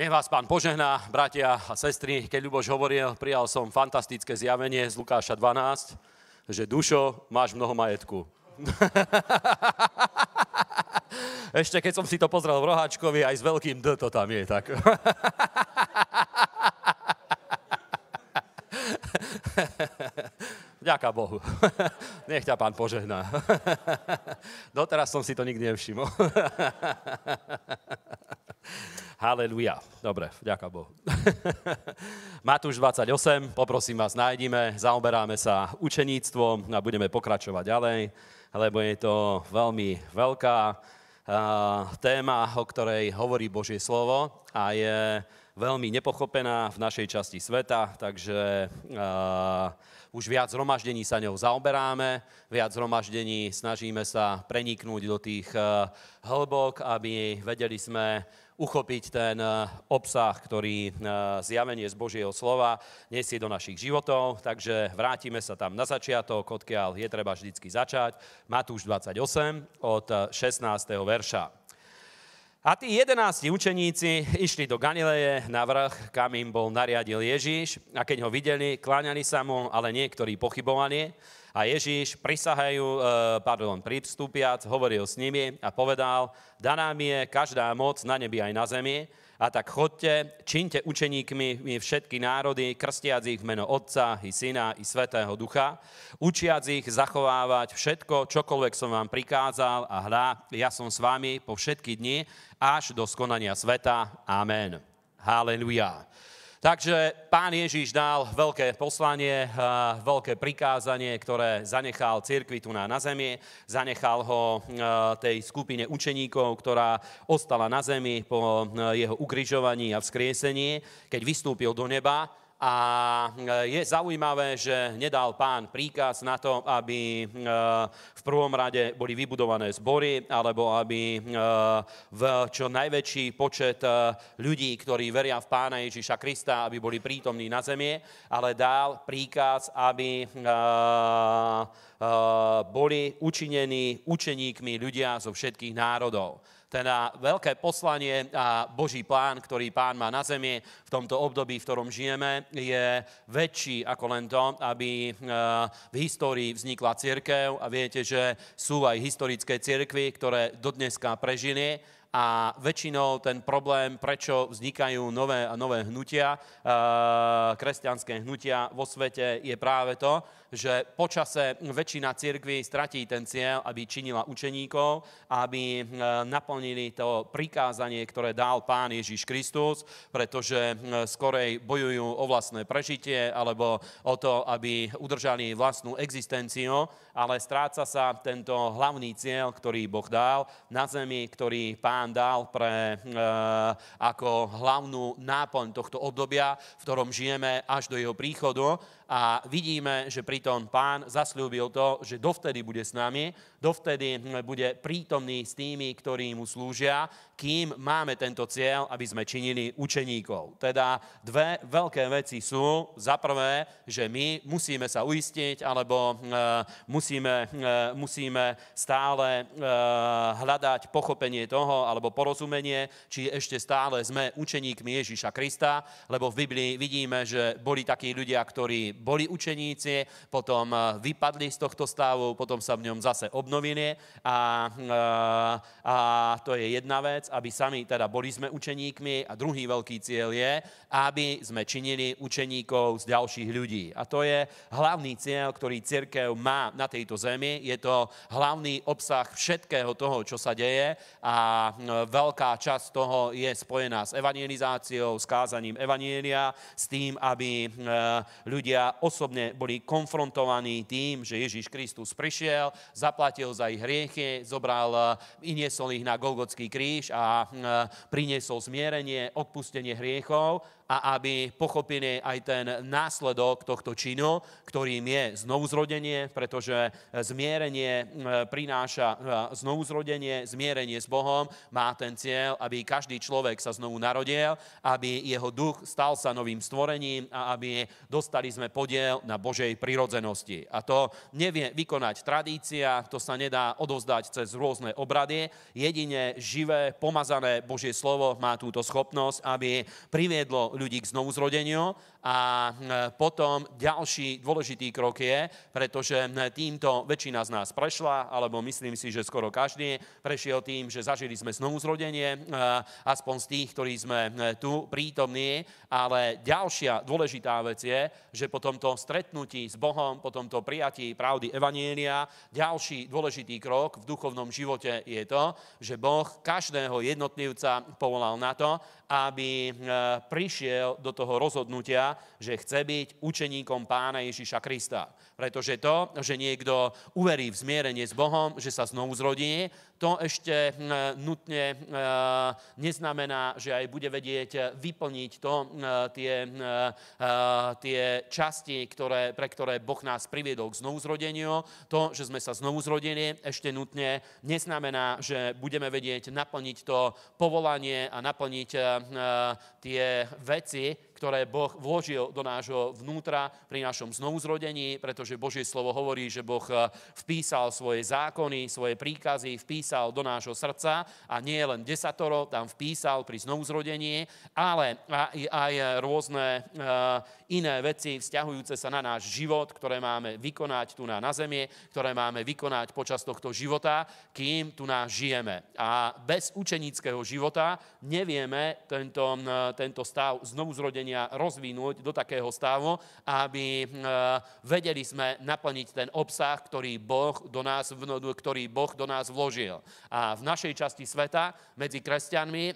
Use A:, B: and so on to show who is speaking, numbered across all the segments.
A: Nech vás pán požehná, bratia a sestry. Keď Ľuboš hovoril, prijal som fantastické zjavenie z Lukáša 12, že dušo, máš mnoho majetku. Ešte keď som si to pozrel v roháčkovi, aj s veľkým D to tam je, tak. Ďaká Bohu. Nech ťa pán požehná. Doteraz som si to nikdy nevšimol. Haleluja. Dobre, ďaká Bohu. Matúš 28, poprosím vás, nájdime, zaoberáme sa učeníctvom a budeme pokračovať ďalej, lebo je to veľmi veľká uh, téma, o ktorej hovorí Božie slovo a je veľmi nepochopená v našej časti sveta, takže uh, už viac zhromaždení sa ňou zaoberáme, viac zhromaždení snažíme sa preniknúť do tých hlbok, aby vedeli sme uchopiť ten e, obsah, ktorý e, zjavenie z Božieho slova nesie do našich životov. Takže vrátime sa tam na začiatok, odkiaľ je treba vždycky začať. Matúš 28 od 16. E, verša. A tí jedenácti učeníci išli do Galileje na vrch, kam im bol nariadil Ježíš a keď ho videli, kláňali sa mu, ale niektorí pochybovali. A Ježíš prisahajú, e, pardon, pristúpiac, hovoril s nimi a povedal, daná mi je každá moc na nebi aj na zemi, a tak chodte, činte učeníkmi všetky národy, krstiac ich v meno Otca i Syna i Svetého Ducha, učiac ich zachovávať všetko, čokoľvek som vám prikázal a hľa, ja som s vami po všetky dni až do skonania sveta. Amen. Halleluja. Takže pán Ježiš dal veľké poslanie, eh, veľké prikázanie, ktoré zanechal cirkvi tu na, na zemi, zanechal ho eh, tej skupine učeníkov, ktorá ostala na zemi po eh, jeho ukrižovaní a vzkriesení, keď vystúpil do neba a e, je zaujímavé, že nedal pán príkaz na to, aby e, v prvom rade boli vybudované zbory, alebo aby e, v čo najväčší počet ľudí, ktorí veria v pána Ježiša Krista, aby boli prítomní na zemie, ale dal príkaz, aby boli učinení učeníkmi ľudia zo všetkých národov teda veľké poslanie a Boží plán, ktorý pán má na zemi v tomto období, v ktorom žijeme, je väčší ako len to, aby e, v histórii vznikla církev a viete, že sú aj historické církvy, ktoré dodneska prežili a väčšinou ten problém, prečo vznikajú nové a nové hnutia, e, kresťanské hnutia vo svete, je práve to, že počase väčšina církvy stratí ten cieľ, aby činila učeníkov, aby e, naplnili to prikázanie, ktoré dal Pán Ježiš Kristus, pretože e, skorej bojujú o vlastné prežitie alebo o to, aby udržali vlastnú existenciu, ale stráca sa tento hlavný cieľ, ktorý Boh dal na zemi, ktorý Pán nám dal pre, eh, ako hlavnú náplň tohto obdobia, v ktorom žijeme až do jeho príchodu a vidíme, že pritom pán zasľúbil to, že dovtedy bude s nami, dovtedy hm, bude prítomný s tými, ktorí mu slúžia, kým máme tento cieľ, aby sme činili učeníkov. Teda dve veľké veci sú. Za prvé, že my musíme sa uistiť, alebo e, musíme, e, musíme stále e, hľadať pochopenie toho, alebo porozumenie, či ešte stále sme učeníkmi Ježíša Krista, lebo v Biblii vidíme, že boli takí ľudia, ktorí boli učeníci, potom e, vypadli z tohto stavu, potom sa v ňom zase obnovili a, e, a to je jedna vec, aby sami teda boli sme učeníkmi a druhý veľký cieľ je, aby sme činili učeníkov z ďalších ľudí. A to je hlavný cieľ, ktorý církev má na tejto zemi, je to hlavný obsah všetkého toho, čo sa deje a e, veľká časť toho je spojená s evangelizáciou, s kázaním evanielia, s tým, aby ľudia osobne boli konfrontovaní tým, že Ježíš Kristus prišiel, zaplatil za ich hriechy, zobral, iniesol eh, ich na Golgotský kríž a eh, priniesol zmierenie, odpustenie hriechov a aby pochopili aj ten následok tohto činu, ktorým je znovuzrodenie, pretože zmierenie e, prináša e, znovuzrodenie, zmierenie s Bohom má ten cieľ, aby každý človek sa znovu narodil, aby jeho duch stal sa novým stvorením a aby dostali sme podiel na Božej prirodzenosti. A to nevie vykonať tradícia, to sa nedá odovzdať cez rôzne obrady. Jedine živé, pomazané Božie slovo má túto schopnosť, aby priviedlo ľudí k znovuzrodeniu a e, potom ďalší dôležitý krok je, pretože e, týmto väčšina z nás prešla, alebo myslím si, že skoro každý prešiel tým, že zažili sme znovu zrodenie, e, aspoň z tých, ktorí sme tu prítomní, ale ďalšia dôležitá vec je, že po tomto stretnutí s Bohom, po tomto prijatí pravdy Evanielia, ďalší dôležitý krok v duchovnom živote je to, že Boh každého jednotlivca povolal na to, aby prišiel do toho rozhodnutia, že chce byť učeníkom pána Ježiša Krista. Pretože to, že niekto uverí v zmierenie s Bohom, že sa znovu zrodí, to ešte hm, nutne hm, neznamená, že aj bude vedieť vyplniť to, hm, tie, tie časti, ktoré, pre ktoré Boh nás priviedol k znovu zrodeniu. To, že sme sa znovu zrodili, ešte nutne neznamená, že budeme vedieť naplniť to povolanie a naplniť tie veci, ktoré Boh vložil do nášho vnútra pri našom znovuzrodení, pretože pretože Božie slovo hovorí, že Boh eh, vpísal svoje zákony, svoje príkazy, vpísal do nášho srdca a nie len desatoro, tam vpísal pri znovuzrodení, ale aj, aj rôzne eh, iné veci vzťahujúce sa na náš život, ktoré máme vykonať tu na, na zemie, ktoré máme vykonať počas tohto života, kým tu nás žijeme. A bez učeníckého života nevieme tento, eh, tento stav znovuzrodenia rozvinúť do takého stavu, aby vedeli sme sme naplniť ten obsah, ktorý boh, do nás, ktorý boh do nás vložil. A v našej časti sveta medzi kresťanmi, hm,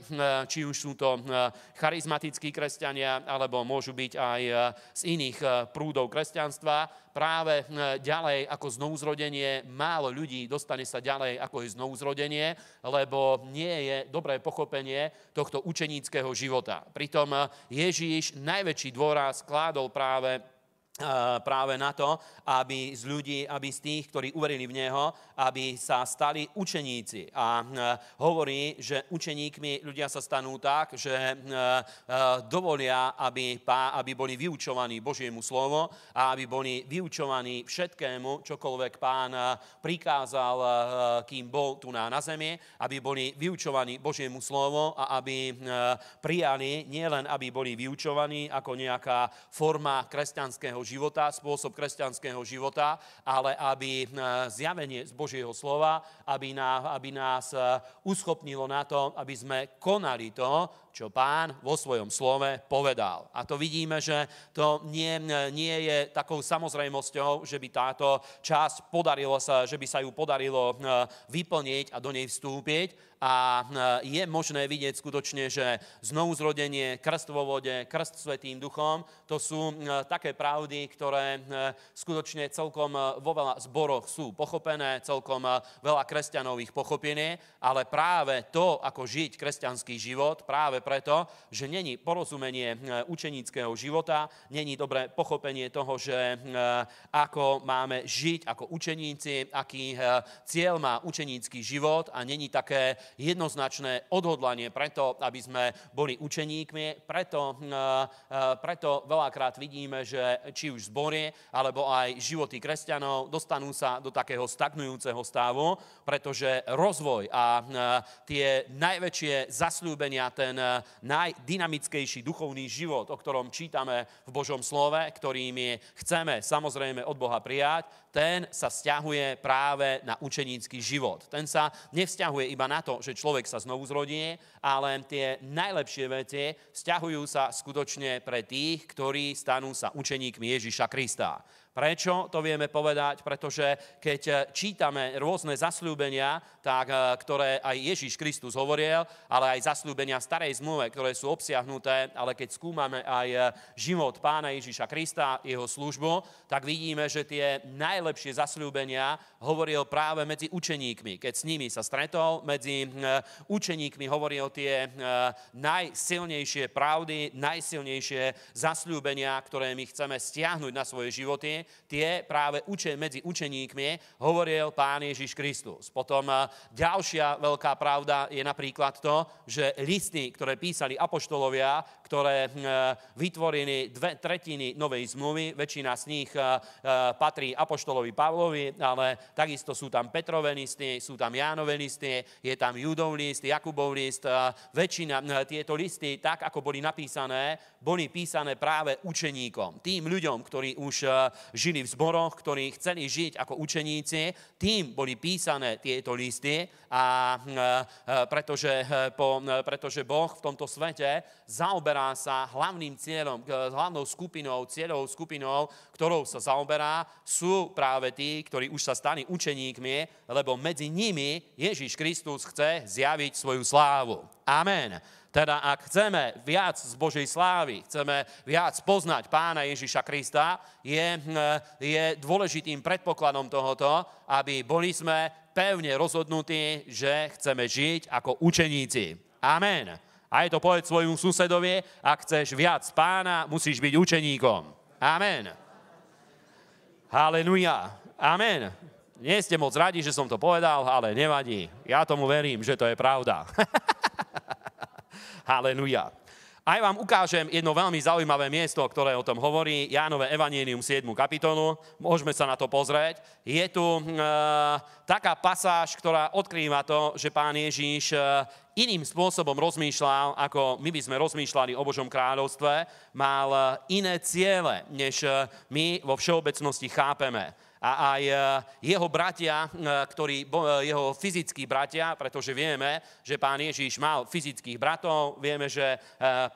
A: či už sú to hm, charizmatickí kresťania, alebo môžu byť aj hm, z iných prúdov kresťanstva, práve ďalej ako znovuzrodenie, málo ľudí dostane sa ďalej ako je znovuzrodenie, lebo nie je dobré pochopenie tohto učeníckého života. Pritom Ježíš najväčší dôraz kládol práve práve na to, aby z ľudí, aby z tých, ktorí uverili v Neho, aby sa stali učeníci. A hovorí, že učeníkmi ľudia sa stanú tak, že dovolia, aby, aby boli vyučovaní Božiemu slovo a aby boli vyučovaní všetkému, čokoľvek pán prikázal, kým bol tu na, na zemi, aby boli vyučovaní Božiemu slovo a aby prijali, nielen aby boli vyučovaní ako nejaká forma kresťanského života, spôsob kresťanského života, ale aby eh, zjavenie z Božieho slova, aby, nás eh, uschopnilo na to, aby sme konali to, čo pán vo svojom slove povedal. A to vidíme, že to nie, nie je takou samozrejmosťou, že by táto časť podarilo sa, že by sa ju podarilo e, vyplniť a do nej vstúpiť, a e, je možné vidieť skutočne, že znovuzrodenie, krst vo vode, krst svetým duchom, to sú e, také pravdy, ktoré skutočne celkom vo veľa zboroch sú pochopené, celkom veľa kresťanov ich pochopenie, ale práve to, ako žiť kresťanský život, práve preto, že není porozumenie e, učeníckého života, není dobré pochopenie toho, že e, ako máme žiť ako učeníci, aký e, cieľ má učenícky život a není také jednoznačné odhodlanie preto, aby sme boli učeníkmi. Preto, preto veľakrát vidíme, že či už zbory, alebo aj životy kresťanov dostanú sa do takého stagnujúceho stavu, pretože rozvoj a tie najväčšie zasľúbenia, ten najdynamickejší duchovný život, o ktorom čítame v Božom slove, ktorým je chceme samozrejme od Boha prijať, ten sa vzťahuje práve na učenícky život. Ten sa nevzťahuje iba na to, že človek sa znovu zrodí, ale tie najlepšie veci vzťahujú sa skutočne pre tých, ktorí stanú sa učeníkmi Ježiša Krista. Prečo to vieme povedať? Pretože keď eh, čítame rôzne zasľúbenia, tak, eh, ktoré aj Ježíš Kristus hovoril, ale aj zasľúbenia starej zmluve, ktoré sú obsiahnuté, ale keď skúmame aj eh, život pána Ježiša Krista, jeho službu, tak vidíme, že tie najlepšie zasľúbenia hovoril práve medzi učeníkmi. Keď s nimi sa stretol, medzi učeníkmi hovoril tie najsilnejšie pravdy, najsilnejšie zasľúbenia, ktoré my chceme stiahnuť na svoje životy tie práve uče, medzi učeníkmi hovoril Pán Ježiš Kristus. Potom eh, ďalšia veľká pravda je napríklad to, že listy, ktoré písali apoštolovia ktoré e, vytvorili dve tretiny Novej zmluvy. Väčšina z nich e, e, patrí Apoštolovi Pavlovi, ale takisto sú tam Petrovenisty, listy, sú tam Jánovenisty, listy, je tam Judov list, Jakubov list. Väčšina tieto listy, tak ako boli napísané, boli písané práve učeníkom. Tým ľuďom, ktorí už žili v zboroch, ktorí chceli žiť ako učeníci, tým boli písané tieto listy a pretože, pretože Boh v tomto svete zaoberá sa hlavným cieľom, hlavnou skupinou, cieľovou skupinou, ktorou sa zaoberá, sú práve tí, ktorí už sa stali učeníkmi, lebo medzi nimi Ježiš Kristus chce zjaviť svoju slávu. Amen. Teda ak chceme viac z Božej slávy, chceme viac poznať Pána Ježiša Krista, je, hm, je dôležitým predpokladom tohoto, aby boli sme pevne rozhodnutí, že chceme žiť ako učeníci. Amen. Aj to povedz svojmu susedovi, ak chceš viac pána, musíš byť učeníkom. Amen. Haleluja. Amen. Nie ste moc radi, že som to povedal, ale nevadí. Ja tomu verím, že to je pravda. Haleluja. Aj vám ukážem jedno veľmi zaujímavé miesto, ktoré o tom hovorí, Jánové Evangelium 7. kapitolu, môžeme sa na to pozrieť. Je tu hm, e, taká pasáž, ktorá odkrýva to, že pán Ježíš e, iným spôsobom rozmýšľal, ako my by sme rozmýšľali o Božom kráľovstve, mal e, iné ciele, než e, my vo všeobecnosti chápeme a aj e, jeho bratia, e, ktorí, e, jeho fyzickí bratia, pretože vieme, že pán Ježiš mal fyzických bratov, vieme, že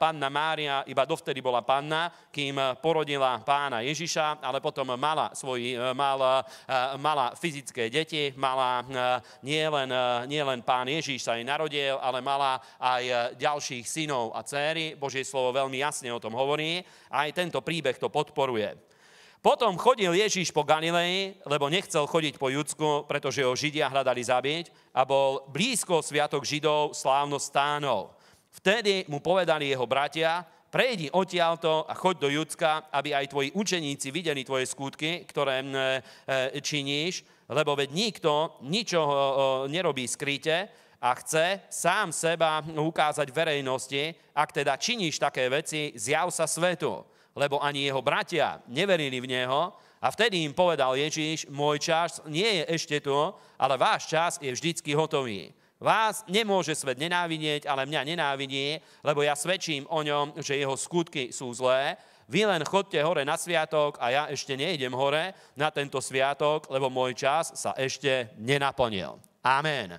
A: panna Mária iba dovtedy bola panna, kým porodila pána Ježiša, ale potom mala, svoji, mala, mala fyzické deti, mala nielen nie len pán Ježiš sa jej narodil, ale mala aj ďalších synov a céry. Božie slovo veľmi jasne o tom hovorí a aj tento príbeh to podporuje. Potom chodil Ježíš po Galilei, lebo nechcel chodiť po Judsku, pretože ho Židia hľadali zabiť a bol blízko sviatok Židov slávno stánov. Vtedy mu povedali jeho bratia, prejdi odtiaľto a choď do Judska, aby aj tvoji učeníci videli tvoje skutky, ktoré e, e, činíš, lebo veď nikto ničoho nerobí skryte, a chce sám seba ukázať verejnosti, ak teda činíš také veci, zjav sa svetu lebo ani jeho bratia neverili v neho. A vtedy im povedal Ježíš, môj čas nie je ešte tu, ale váš čas je vždycky hotový. Vás nemôže svet nenávidieť, ale mňa nenávidí, lebo ja svedčím o ňom, že jeho skutky sú zlé. Vy len chodte hore na sviatok a ja ešte nejdem hore na tento sviatok, lebo môj čas sa ešte nenaplnil. Amen.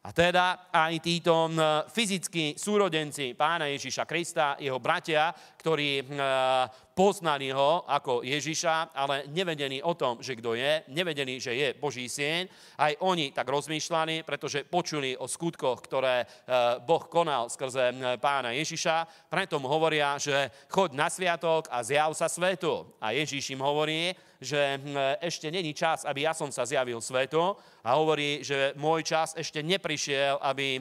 A: A teda aj títo fyzickí súrodenci pána Ježiša Krista, jeho bratia, ktorí eh, poznali ho ako Ježiša, ale nevedení o tom, že kto je, nevedení, že je Boží sieň. Aj oni tak rozmýšľali, pretože počuli o skutkoch, ktoré eh, Boh konal skrze eh, pána Ježiša. Preto mu hovoria, že chod na sviatok a zjav sa svetu. A Ježiš im hovorí, že ešte není čas, aby ja som sa zjavil svetu a hovorí, že môj čas ešte neprišiel, aby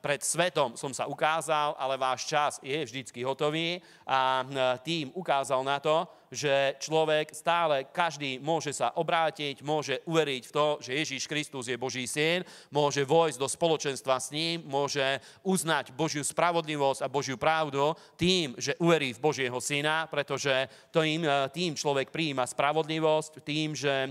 A: pred svetom som sa ukázal, ale váš čas je vždycky hotový a e, tým ukázal na to, že človek stále, každý môže sa obrátiť, môže uveriť v to, že Ježíš Kristus je Boží syn, môže vojsť do spoločenstva s ním, môže uznať Božiu spravodlivosť a Božiu pravdu tým, že uverí v Božieho syna, pretože tým, e, tým človek prijíma spravodlivosť, tým, že e,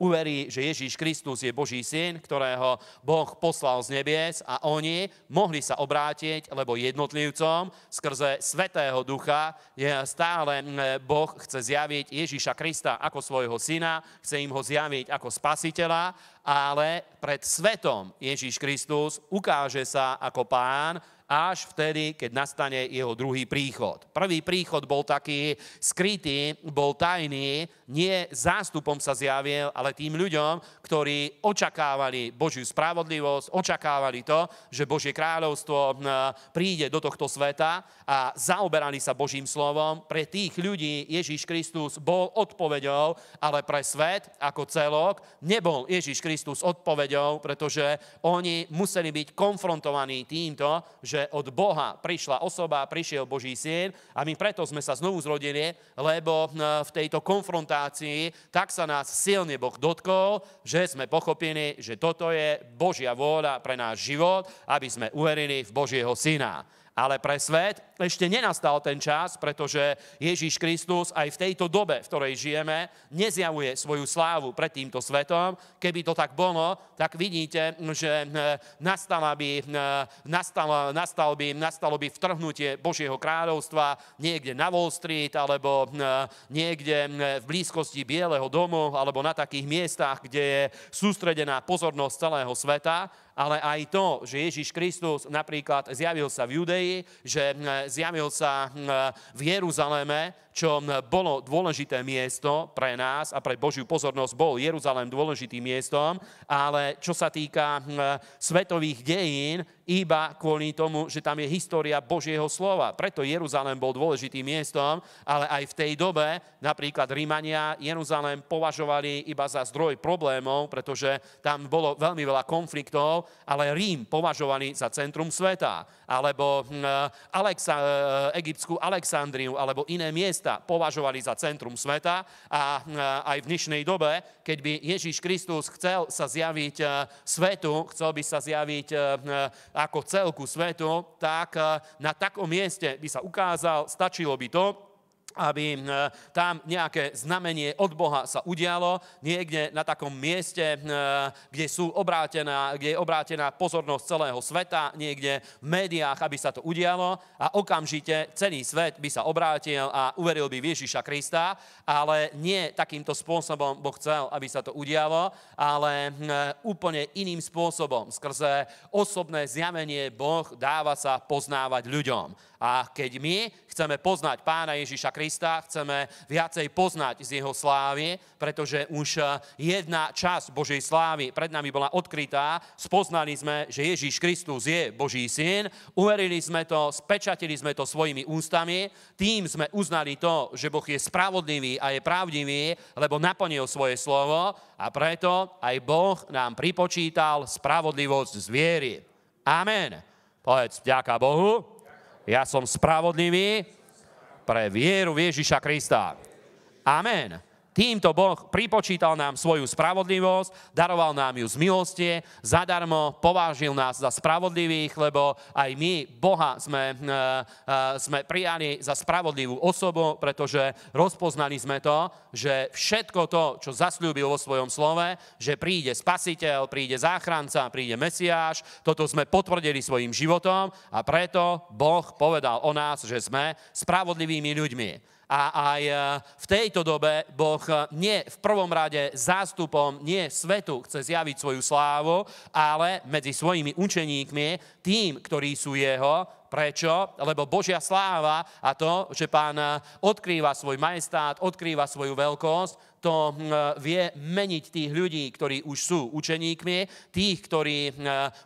A: uverí, že Ježíš Kristus je Boží syn, ktorého Boh poslal z nebies a oni mohli sa obrátiť, lebo jednotlivcom skrze Svetého Ducha je stále e, Boh chce zjaviť Ježíša Krista ako svojho syna, chce im ho zjaviť ako spasiteľa, ale pred svetom Ježíš Kristus ukáže sa ako pán, až vtedy, keď nastane jeho druhý príchod. Prvý príchod bol taký skrytý, bol tajný, nie zástupom sa zjavil, ale tým ľuďom, ktorí očakávali Božiu spravodlivosť, očakávali to, že Božie kráľovstvo príde do tohto sveta a zaoberali sa Božím slovom. Pre tých ľudí Ježíš Kristus bol odpovedou, ale pre svet ako celok nebol Ježíš Kristus odpovedou, pretože oni museli byť konfrontovaní týmto, že od Boha prišla osoba, prišiel Boží syn a my preto sme sa znovu zrodili, lebo eh, v tejto konfrontácii tak sa nás silne Boh dotkol, že sme pochopili, že toto je Božia vôľa pre náš život, aby sme uverili v Božieho syna. Ale pre svet ešte nenastal ten čas, pretože Ježíš Kristus aj v tejto dobe, v ktorej žijeme, nezjavuje svoju slávu pred týmto svetom. Keby to tak bolo, tak vidíte, že e, nastala by, e, by, nastalo by vtrhnutie Božieho kráľovstva niekde na Wall Street alebo e, niekde v blízkosti Bieleho domu alebo na takých miestach, kde je sústredená pozornosť celého sveta ale aj to, že Ježíš Kristus napríklad zjavil sa v Judei, že zjavil sa hm, v Jeruzaleme, čo hm, bolo dôležité miesto pre nás a pre Božiu pozornosť, bol Jeruzalém dôležitým miestom, ale čo sa týka hm, svetových dejín, iba kvôli tomu, že tam je história Božieho slova. Preto Jeruzalém bol dôležitým miestom, ale aj v tej dobe napríklad Rímania Jeruzalém považovali iba za zdroj problémov, pretože tam bolo veľmi veľa konfliktov, ale Rím považovali za centrum sveta. Alebo hm, Alexa, eh, egyptskú Alexandriu, alebo iné miesta považovali za centrum sveta. A hm, aj v dnešnej dobe, keď by Ježíš Kristus chcel sa zjaviť eh, svetu, chcel by sa zjaviť eh, hm, ako celku svetu, tak eh, na takom mieste by sa ukázal, stačilo by to, aby eh, tam nejaké znamenie od Boha sa udialo, niekde na takom mieste, eh, kde, sú obrátená, kde je obrátená pozornosť celého sveta, niekde v médiách, aby sa to udialo a okamžite celý svet by sa obrátil a uveril by Ježiša Krista, ale nie takýmto spôsobom Boh chcel, aby sa to udialo, ale eh, úplne iným spôsobom, skrze osobné zjavenie Boh dáva sa poznávať ľuďom. A keď my chceme poznať pána Ježiša Krista, chceme viacej poznať z jeho slávy, pretože už eh, jedna časť Božej slávy pred nami bola odkrytá, spoznali sme, že Ježiš Kristus je Boží syn, uverili sme to, spečatili sme to svojimi ústami, tým sme uznali to, že Boh je spravodlivý a je pravdivý, lebo naplnil svoje slovo a preto aj Boh nám pripočítal spravodlivosť z viery. Amen. Povedz, ďaká Bohu. Ja som spravodlivý pre vieru Ježiša Krista. Amen. Týmto Boh pripočítal nám svoju spravodlivosť, daroval nám ju z milostie, zadarmo povážil nás za spravodlivých, lebo aj my Boha sme, eh, eh, sme prijali za spravodlivú osobu, pretože rozpoznali sme to, že všetko to, čo zasľúbil vo svojom slove, že príde spasiteľ, príde záchranca, príde Mesiáš, toto sme potvrdili svojim životom a preto Boh povedal o nás, že sme spravodlivými ľuďmi. A aj e, v tejto dobe Boh e, nie v prvom rade zástupom, nie svetu chce zjaviť svoju slávu, ale medzi svojimi učeníkmi, tým, ktorí sú jeho, Prečo? Lebo Božia sláva a to, že pán e, odkrýva svoj majestát, odkrýva svoju veľkosť, to hm, vie meniť tých ľudí, ktorí už sú učeníkmi, tých, ktorí hm,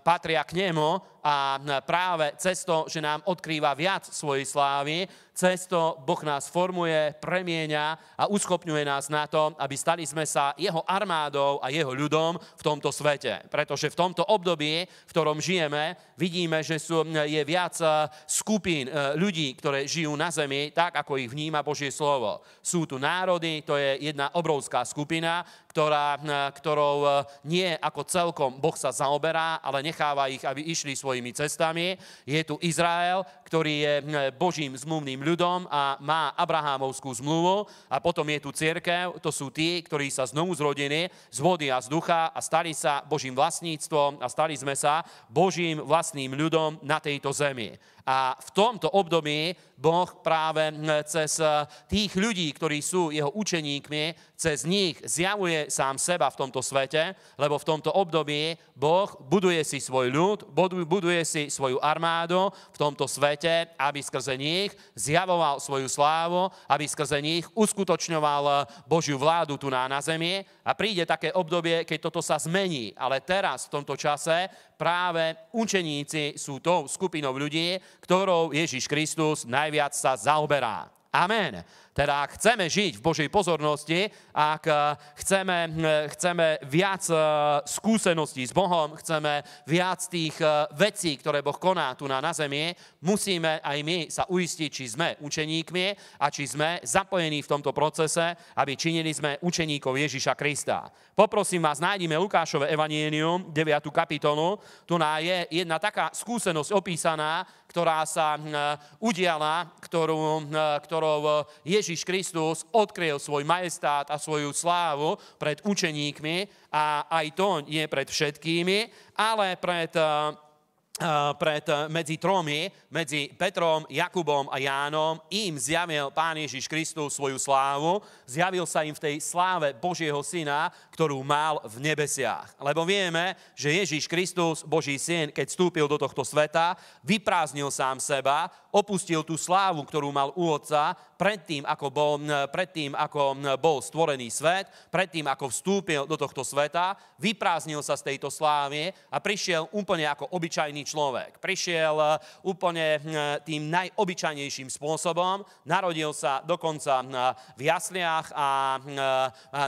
A: patria k nemu a hm, práve cez to, že nám odkrýva viac svojej slávy, cez to Boh nás formuje, premieňa a uschopňuje nás na to, aby stali sme sa jeho armádou a jeho ľudom v tomto svete. Pretože v tomto období, v ktorom žijeme, vidíme, že sú, je viac skupín ľudí, ktoré žijú na zemi, tak ako ich vníma Božie slovo. Sú tu národy, to je jedna obrovská obrovská skupina, ktorá, eh, ktorou eh, nie ako celkom Boh sa zaoberá, ale necháva ich, aby išli svojimi cestami. Je tu Izrael, ktorý je eh, Božím zmluvným ľudom a má Abrahámovskú zmluvu. A potom je tu církev, to sú tí, ktorí sa znovu zrodili z vody a z ducha a stali sa Božím vlastníctvom a stali sme sa Božím vlastným ľudom na tejto zemi. A v tomto období Boh práve cez tých ľudí, ktorí sú jeho učeníkmi, cez nich zjavuje sám seba v tomto svete, lebo v tomto období Boh buduje si svoj ľud, buduje si svoju armádu v tomto svete, aby skrze nich zjavoval svoju slávu, aby skrze nich uskutočňoval eh, Božiu vládu tu na, na zemi. A príde také obdobie, keď toto sa zmení. Ale teraz, v tomto čase, práve učeníci sú tou skupinou ľudí, ktorou Ježiš Kristus najviac sa zaoberá. Amen. Teda ak chceme žiť v Božej pozornosti, ak eh, chceme, eh, chceme viac eh, skúseností s Bohom, chceme viac tých vecí, ktoré Boh koná tu na, na zemi, musíme aj my sa uistiť, či sme učeníkmi a či sme zapojení v tomto procese, aby činili sme učeníkov Ježiša Krista. Poprosím vás, nájdime Lukášové evanienium, 9. kapitolu. Tu je jedna taká skúsenosť opísaná, ktorá sa udiala, ktorú, ktorou Ježiš Ježiš Kristus odkryl svoj majestát a svoju slávu pred učeníkmi a aj to nie pred všetkými, ale pred eh, pred, eh, medzi tromi, medzi Petrom, Jakubom a Jánom, im zjavil Pán Ježiš Kristus svoju slávu, zjavil sa im v tej sláve Božieho Syna, ktorú mal v nebesiach. Lebo vieme, že Ježiš Kristus, Boží Syn, keď vstúpil do tohto sveta, vyprázdnil sám seba, opustil tú slávu, ktorú mal u Otca, predtým ako bol, predtým, ako bol stvorený svet, predtým ako vstúpil do tohto sveta, vyprázdnil sa z tejto slávy a prišiel úplne ako obyčajný človek. Prišiel eh, úplne eh, tým najobyčajnejším spôsobom, narodil sa dokonca eh, v jasliach a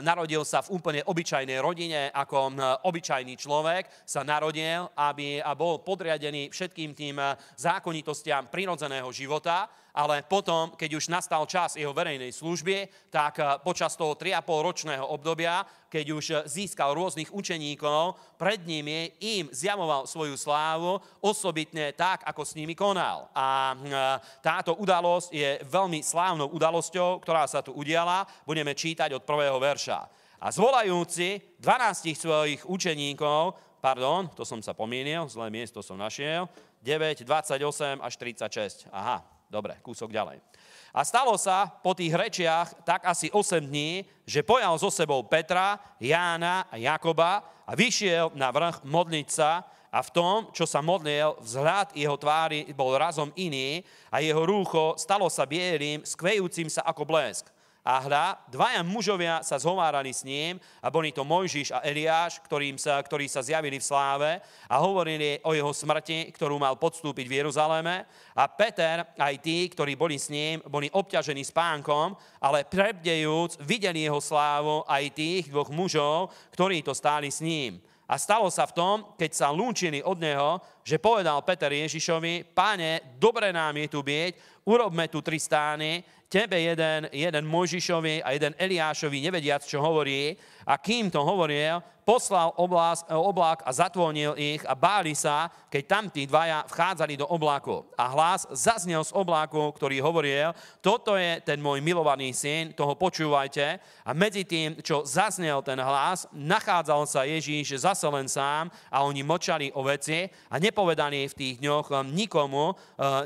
A: narodil sa v úplne obyčajnej rodine, ako obyčajný človek sa narodil, aby bol podriadený všetkým tým zákonitostiam prirodzeného života ale potom, keď už nastal čas jeho verejnej služby, tak eh, počas toho 3,5 ročného obdobia, keď už eh, získal rôznych učeníkov, pred nimi im zjavoval svoju slávu osobitne tak, ako s nimi konal. A eh, táto udalosť je veľmi slávnou udalosťou, ktorá sa tu udiala. Budeme čítať od prvého verša. A zvolajúci 12 svojich učeníkov, pardon, to som sa pomínil, zlé miesto som našiel, 9, 28 až 36. Aha, Dobre, kúsok ďalej. A stalo sa po tých rečiach tak asi 8 dní, že pojal so sebou Petra, Jána a Jakoba a vyšiel na vrch modliť sa a v tom, čo sa modlil, vzhľad jeho tvári bol razom iný a jeho rúcho stalo sa bielým, skvejúcim sa ako blesk. A hľa, dvaja mužovia sa zhovárali s ním a boli to Mojžiš a Eliáš, ktorým sa, ktorí sa zjavili v sláve a hovorili o jeho smrti, ktorú mal podstúpiť v Jeruzaléme. A Peter aj tí, ktorí boli s ním, boli obťažení spánkom, ale prebdejúc videli jeho slávu aj tých dvoch mužov, ktorí to stáli s ním. A stalo sa v tom, keď sa lúčili od neho, že povedal Peter Ježišovi, páne, dobre nám je tu byť, urobme tu tri stány, tebe jeden, jeden Mojžišovi a jeden Eliášovi, nevediac, čo hovorí. A kým to hovoril, poslal oblás, e, oblák a zatvonil ich a báli sa, keď tamtí dvaja vchádzali do obláku. A hlas zaznel z obláku, ktorý hovoril, toto je ten môj milovaný syn, toho počúvajte. A medzi tým, čo zaznel ten hlas, nachádzal sa Ježíš zase len sám a oni močali o veci a nepovedali v tých dňoch nikomu e,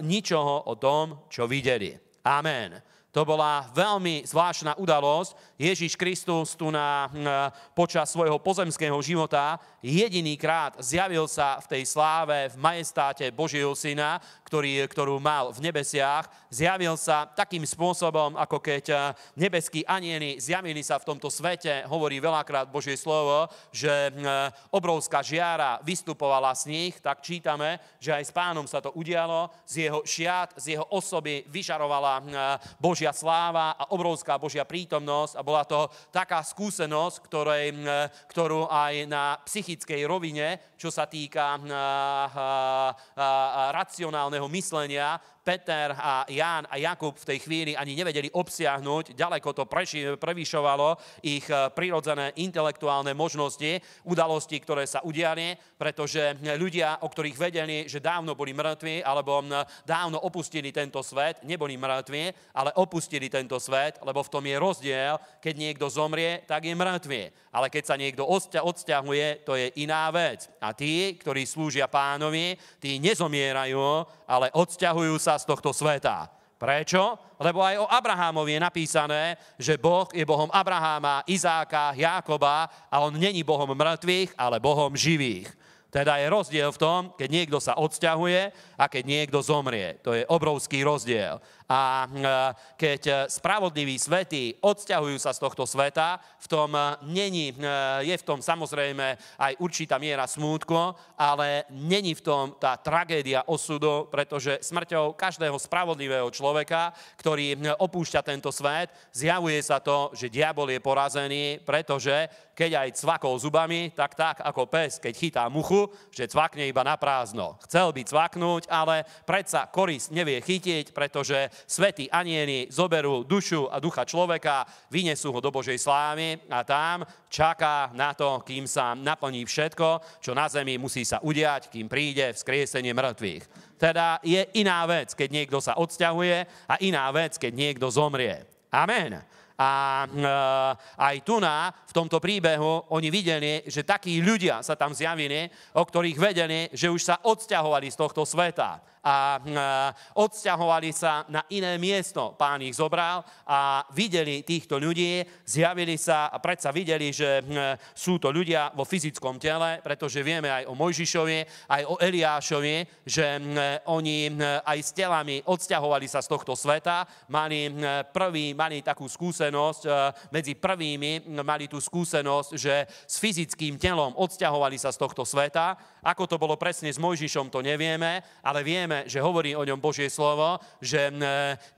A: ničoho o tom, čo videli. Amen. To bola veľmi zvláštna udalosť. Ježíš Kristus tu na, počas svojho pozemského života jediný krát zjavil sa v tej sláve, v majestáte Božieho Syna, ktorý, ktorú mal v nebesiach, zjavil sa takým spôsobom, ako keď eh, nebeskí anieli zjavili sa v tomto svete, hovorí veľakrát Božie slovo, že eh, obrovská žiara vystupovala z nich, tak čítame, že aj s pánom sa to udialo, z jeho šiat, z jeho osoby vyžarovala eh, Božia sláva a obrovská Božia prítomnosť a bola to taká skúsenosť, ktorej, ktorú aj na psychickej rovine, čo sa týka racionálneho myslenia Peter a Ján a Jakub v tej chvíli ani nevedeli obsiahnuť, ďaleko to prevýšovalo ich eh, prirodzené intelektuálne možnosti, udalosti, ktoré sa udiali, pretože eh, ľudia, o ktorých vedeli, že dávno boli mŕtvi alebo eh, dávno opustili tento svet, neboli mŕtvi, ale opustili tento svet, lebo v tom je rozdiel, keď niekto zomrie, tak je mŕtvy. Ale keď sa niekto odsťahuje, to je iná vec. A tí, ktorí slúžia pánovi, tí nezomierajú, ale odsťahujú sa sa z tohto sveta. Prečo? Lebo aj o Abrahámovi je napísané, že Boh je Bohom Abraháma, Izáka, Jákoba a on není Bohom mŕtvych, ale Bohom živých. Teda je rozdiel v tom, keď niekto sa odsťahuje a keď niekto zomrie. To je obrovský rozdiel. A e, keď spravodliví svety odsťahujú sa z tohto sveta, v tom e, není, e, je v tom samozrejme aj určitá miera smútko, ale není v tom tá tragédia osudu, pretože smrťou každého spravodlivého človeka, ktorý opúšťa tento svet, zjavuje sa to, že diabol je porazený, pretože keď aj cvakol zubami, tak tak ako pes, keď chytá muchu, že cvakne iba na prázdno. Chcel by cvaknúť, ale predsa korist nevie chytiť, pretože svätí anieni zoberú dušu a ducha človeka, vynesú ho do Božej slávy a tam čaká na to, kým sa naplní všetko, čo na zemi musí sa udiať, kým príde vzkriesenie mŕtvych. Teda je iná vec, keď niekto sa odsťahuje a iná vec, keď niekto zomrie. Amen. A e, aj tu na, v tomto príbehu, oni videli, že takí ľudia sa tam zjavili, o ktorých vedeli, že už sa odsťahovali z tohto sveta a e, odsťahovali sa na iné miesto. Pán ich zobral a videli týchto ľudí, zjavili sa a predsa videli, že e, sú to ľudia vo fyzickom tele, pretože vieme aj o Mojžišovi, aj o Eliášovi, že e, oni aj s telami odsťahovali sa z tohto sveta, mali, prvý, mali takú skúsenosť, medzi prvými mali tú skúsenosť, že s fyzickým telom odsťahovali sa z tohto sveta. Ako to bolo presne s Mojžišom, to nevieme, ale vieme, vieme, že hovorí o ňom Božie slovo, že e,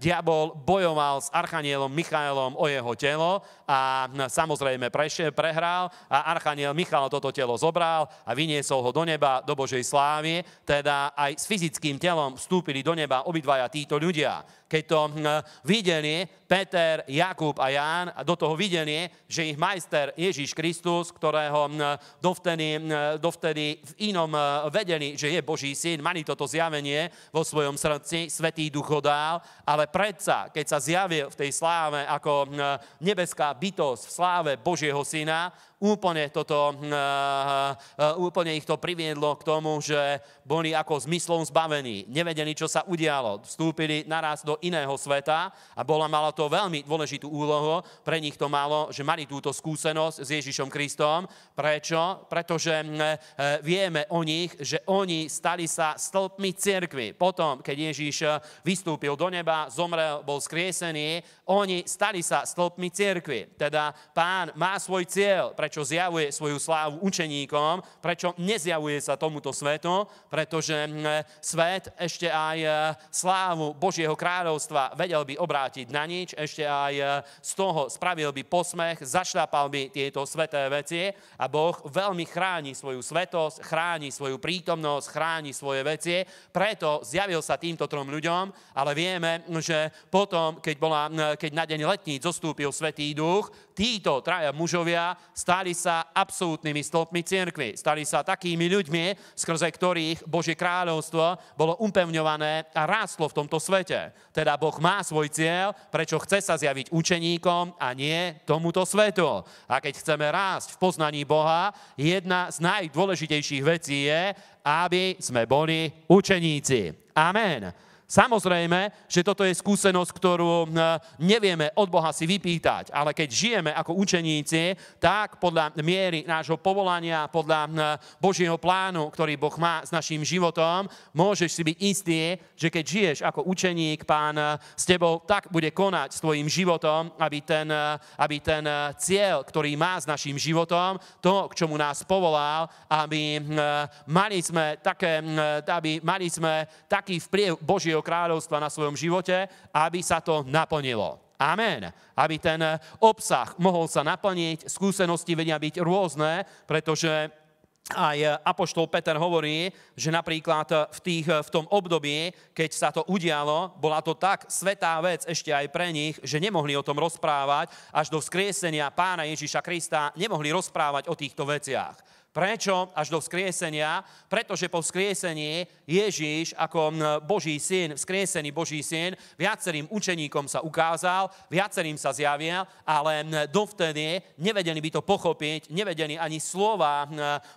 A: diabol bojoval s Archanielom Michaelom o jeho telo a e, samozrejme prešiel, prehral a Archaniel Michal toto telo zobral a vyniesol ho do neba, do Božej slávy. Teda aj s fyzickým telom vstúpili do neba obidvaja títo ľudia keď to hm, videnie Peter, Jakub a Ján a do toho videnie, že ich majster Ježíš Kristus, ktorého hm, dovtedy, hm, dovtedy v inom vedení, že je Boží syn, mali toto zjavenie vo svojom srdci, Svetý duch ho dal, ale predsa, keď sa zjavil v tej sláve ako nebeská bytosť v sláve Božieho syna, úplne, toto, hm, eh, eh, úplne ich to priviedlo k tomu, že boli ako zmyslom zbavení, nevedeli, čo sa udialo. Vstúpili naraz do iného sveta a bola, mala to veľmi dôležitú úlohu. Pre nich to malo, že mali túto skúsenosť s Ježišom Kristom. Prečo? Pretože hm, eh, vieme o nich, že oni stali sa stĺpmi cirkvy. Potom, keď Ježiš vystúpil do neba, zomrel, bol skriesený, oni stali sa stĺpmi cirkvy. Teda pán má svoj cieľ, prečo prečo zjavuje svoju slávu učeníkom, prečo nezjavuje sa tomuto svetu, pretože hm, svet ešte aj eh, slávu Božieho kráľovstva vedel by obrátiť na nič, ešte aj eh, z toho spravil by posmech, zašľapal by tieto sveté veci a Boh veľmi chráni svoju svetosť, chráni svoju prítomnosť, chráni svoje veci, preto zjavil sa týmto trom ľuďom, ale vieme, že potom, keď, bola, hm, keď na deň letníc zostúpil Svetý duch, títo traja mužovia stále stali sa absolútnymi stĺpmi cirkvi. Stali sa takými ľuďmi, skrze ktorých Božie kráľovstvo bolo upevňované a rástlo v tomto svete. Teda Boh má svoj cieľ, prečo chce sa zjaviť učeníkom a nie tomuto svetu. A keď chceme rásť v poznaní Boha, jedna z najdôležitejších vecí je, aby sme boli učeníci. Amen. Samozrejme, že toto je skúsenosť, ktorú e, nevieme od Boha si vypýtať, ale keď žijeme ako učeníci, tak podľa miery nášho povolania, podľa e, Božieho plánu, ktorý Boh má s našim životom, môžeš si byť istý, že keď žiješ ako učeník, pán e, s tebou tak bude konať s tvojim životom, aby ten, aby ten cieľ, ktorý má s našim životom, to, k čomu nás povolal, aby mali sme, také, aby mali sme taký vplyv Božieho kráľovstva na svojom živote, aby sa to naplnilo. Amen. Aby ten obsah mohol sa naplniť, skúsenosti vedia byť rôzne, pretože aj Apoštol Peter hovorí, že napríklad v, tých, v tom období, keď sa to udialo, bola to tak svetá vec ešte aj pre nich, že nemohli o tom rozprávať, až do vzkriesenia pána Ježiša Krista nemohli rozprávať o týchto veciach. Prečo až do vzkriesenia? Pretože po vzkriesení Ježíš ako Boží syn, vzkriesený Boží syn, viacerým učeníkom sa ukázal, viacerým sa zjavil, ale dovtedy nevedeli by to pochopiť, nevedeli ani slova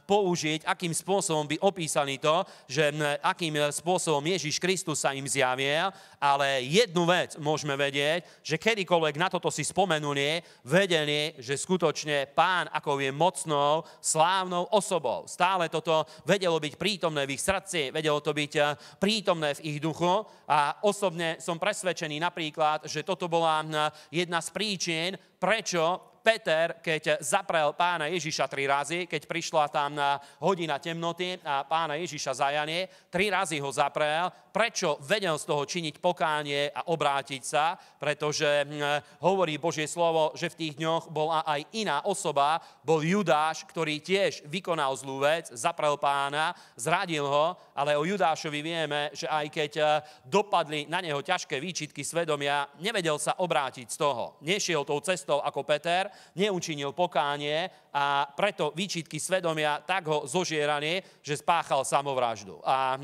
A: použiť, akým spôsobom by opísali to, že akým spôsobom Ježíš Kristus sa im zjavil, ale jednu vec môžeme vedieť, že kedykoľvek na toto si spomenuli, vedeli, že skutočne Pán, ako je mocnou, slávnou osobou. Stále toto vedelo byť prítomné v ich srdci, vedelo to byť eh, prítomné v ich duchu a osobne som presvedčený napríklad, že toto bola eh, jedna z príčin, prečo Peter, keď zaprel pána Ježiša tri razy, keď prišla tam hodina temnoty a pána Ježiša zajanie, tri razy ho zaprel. Prečo vedel z toho činiť pokánie a obrátiť sa? Pretože mm, hovorí Božie slovo, že v tých dňoch bola aj iná osoba, bol Judáš, ktorý tiež vykonal zlú vec, zaprel pána, zradil ho, ale o Judášovi vieme, že aj keď e, dopadli na neho ťažké výčitky svedomia, nevedel sa obrátiť z toho. Nešiel tou cestou ako Peter, neučinil pokánie a preto výčitky svedomia tak ho zožierali, že spáchal samovraždu. A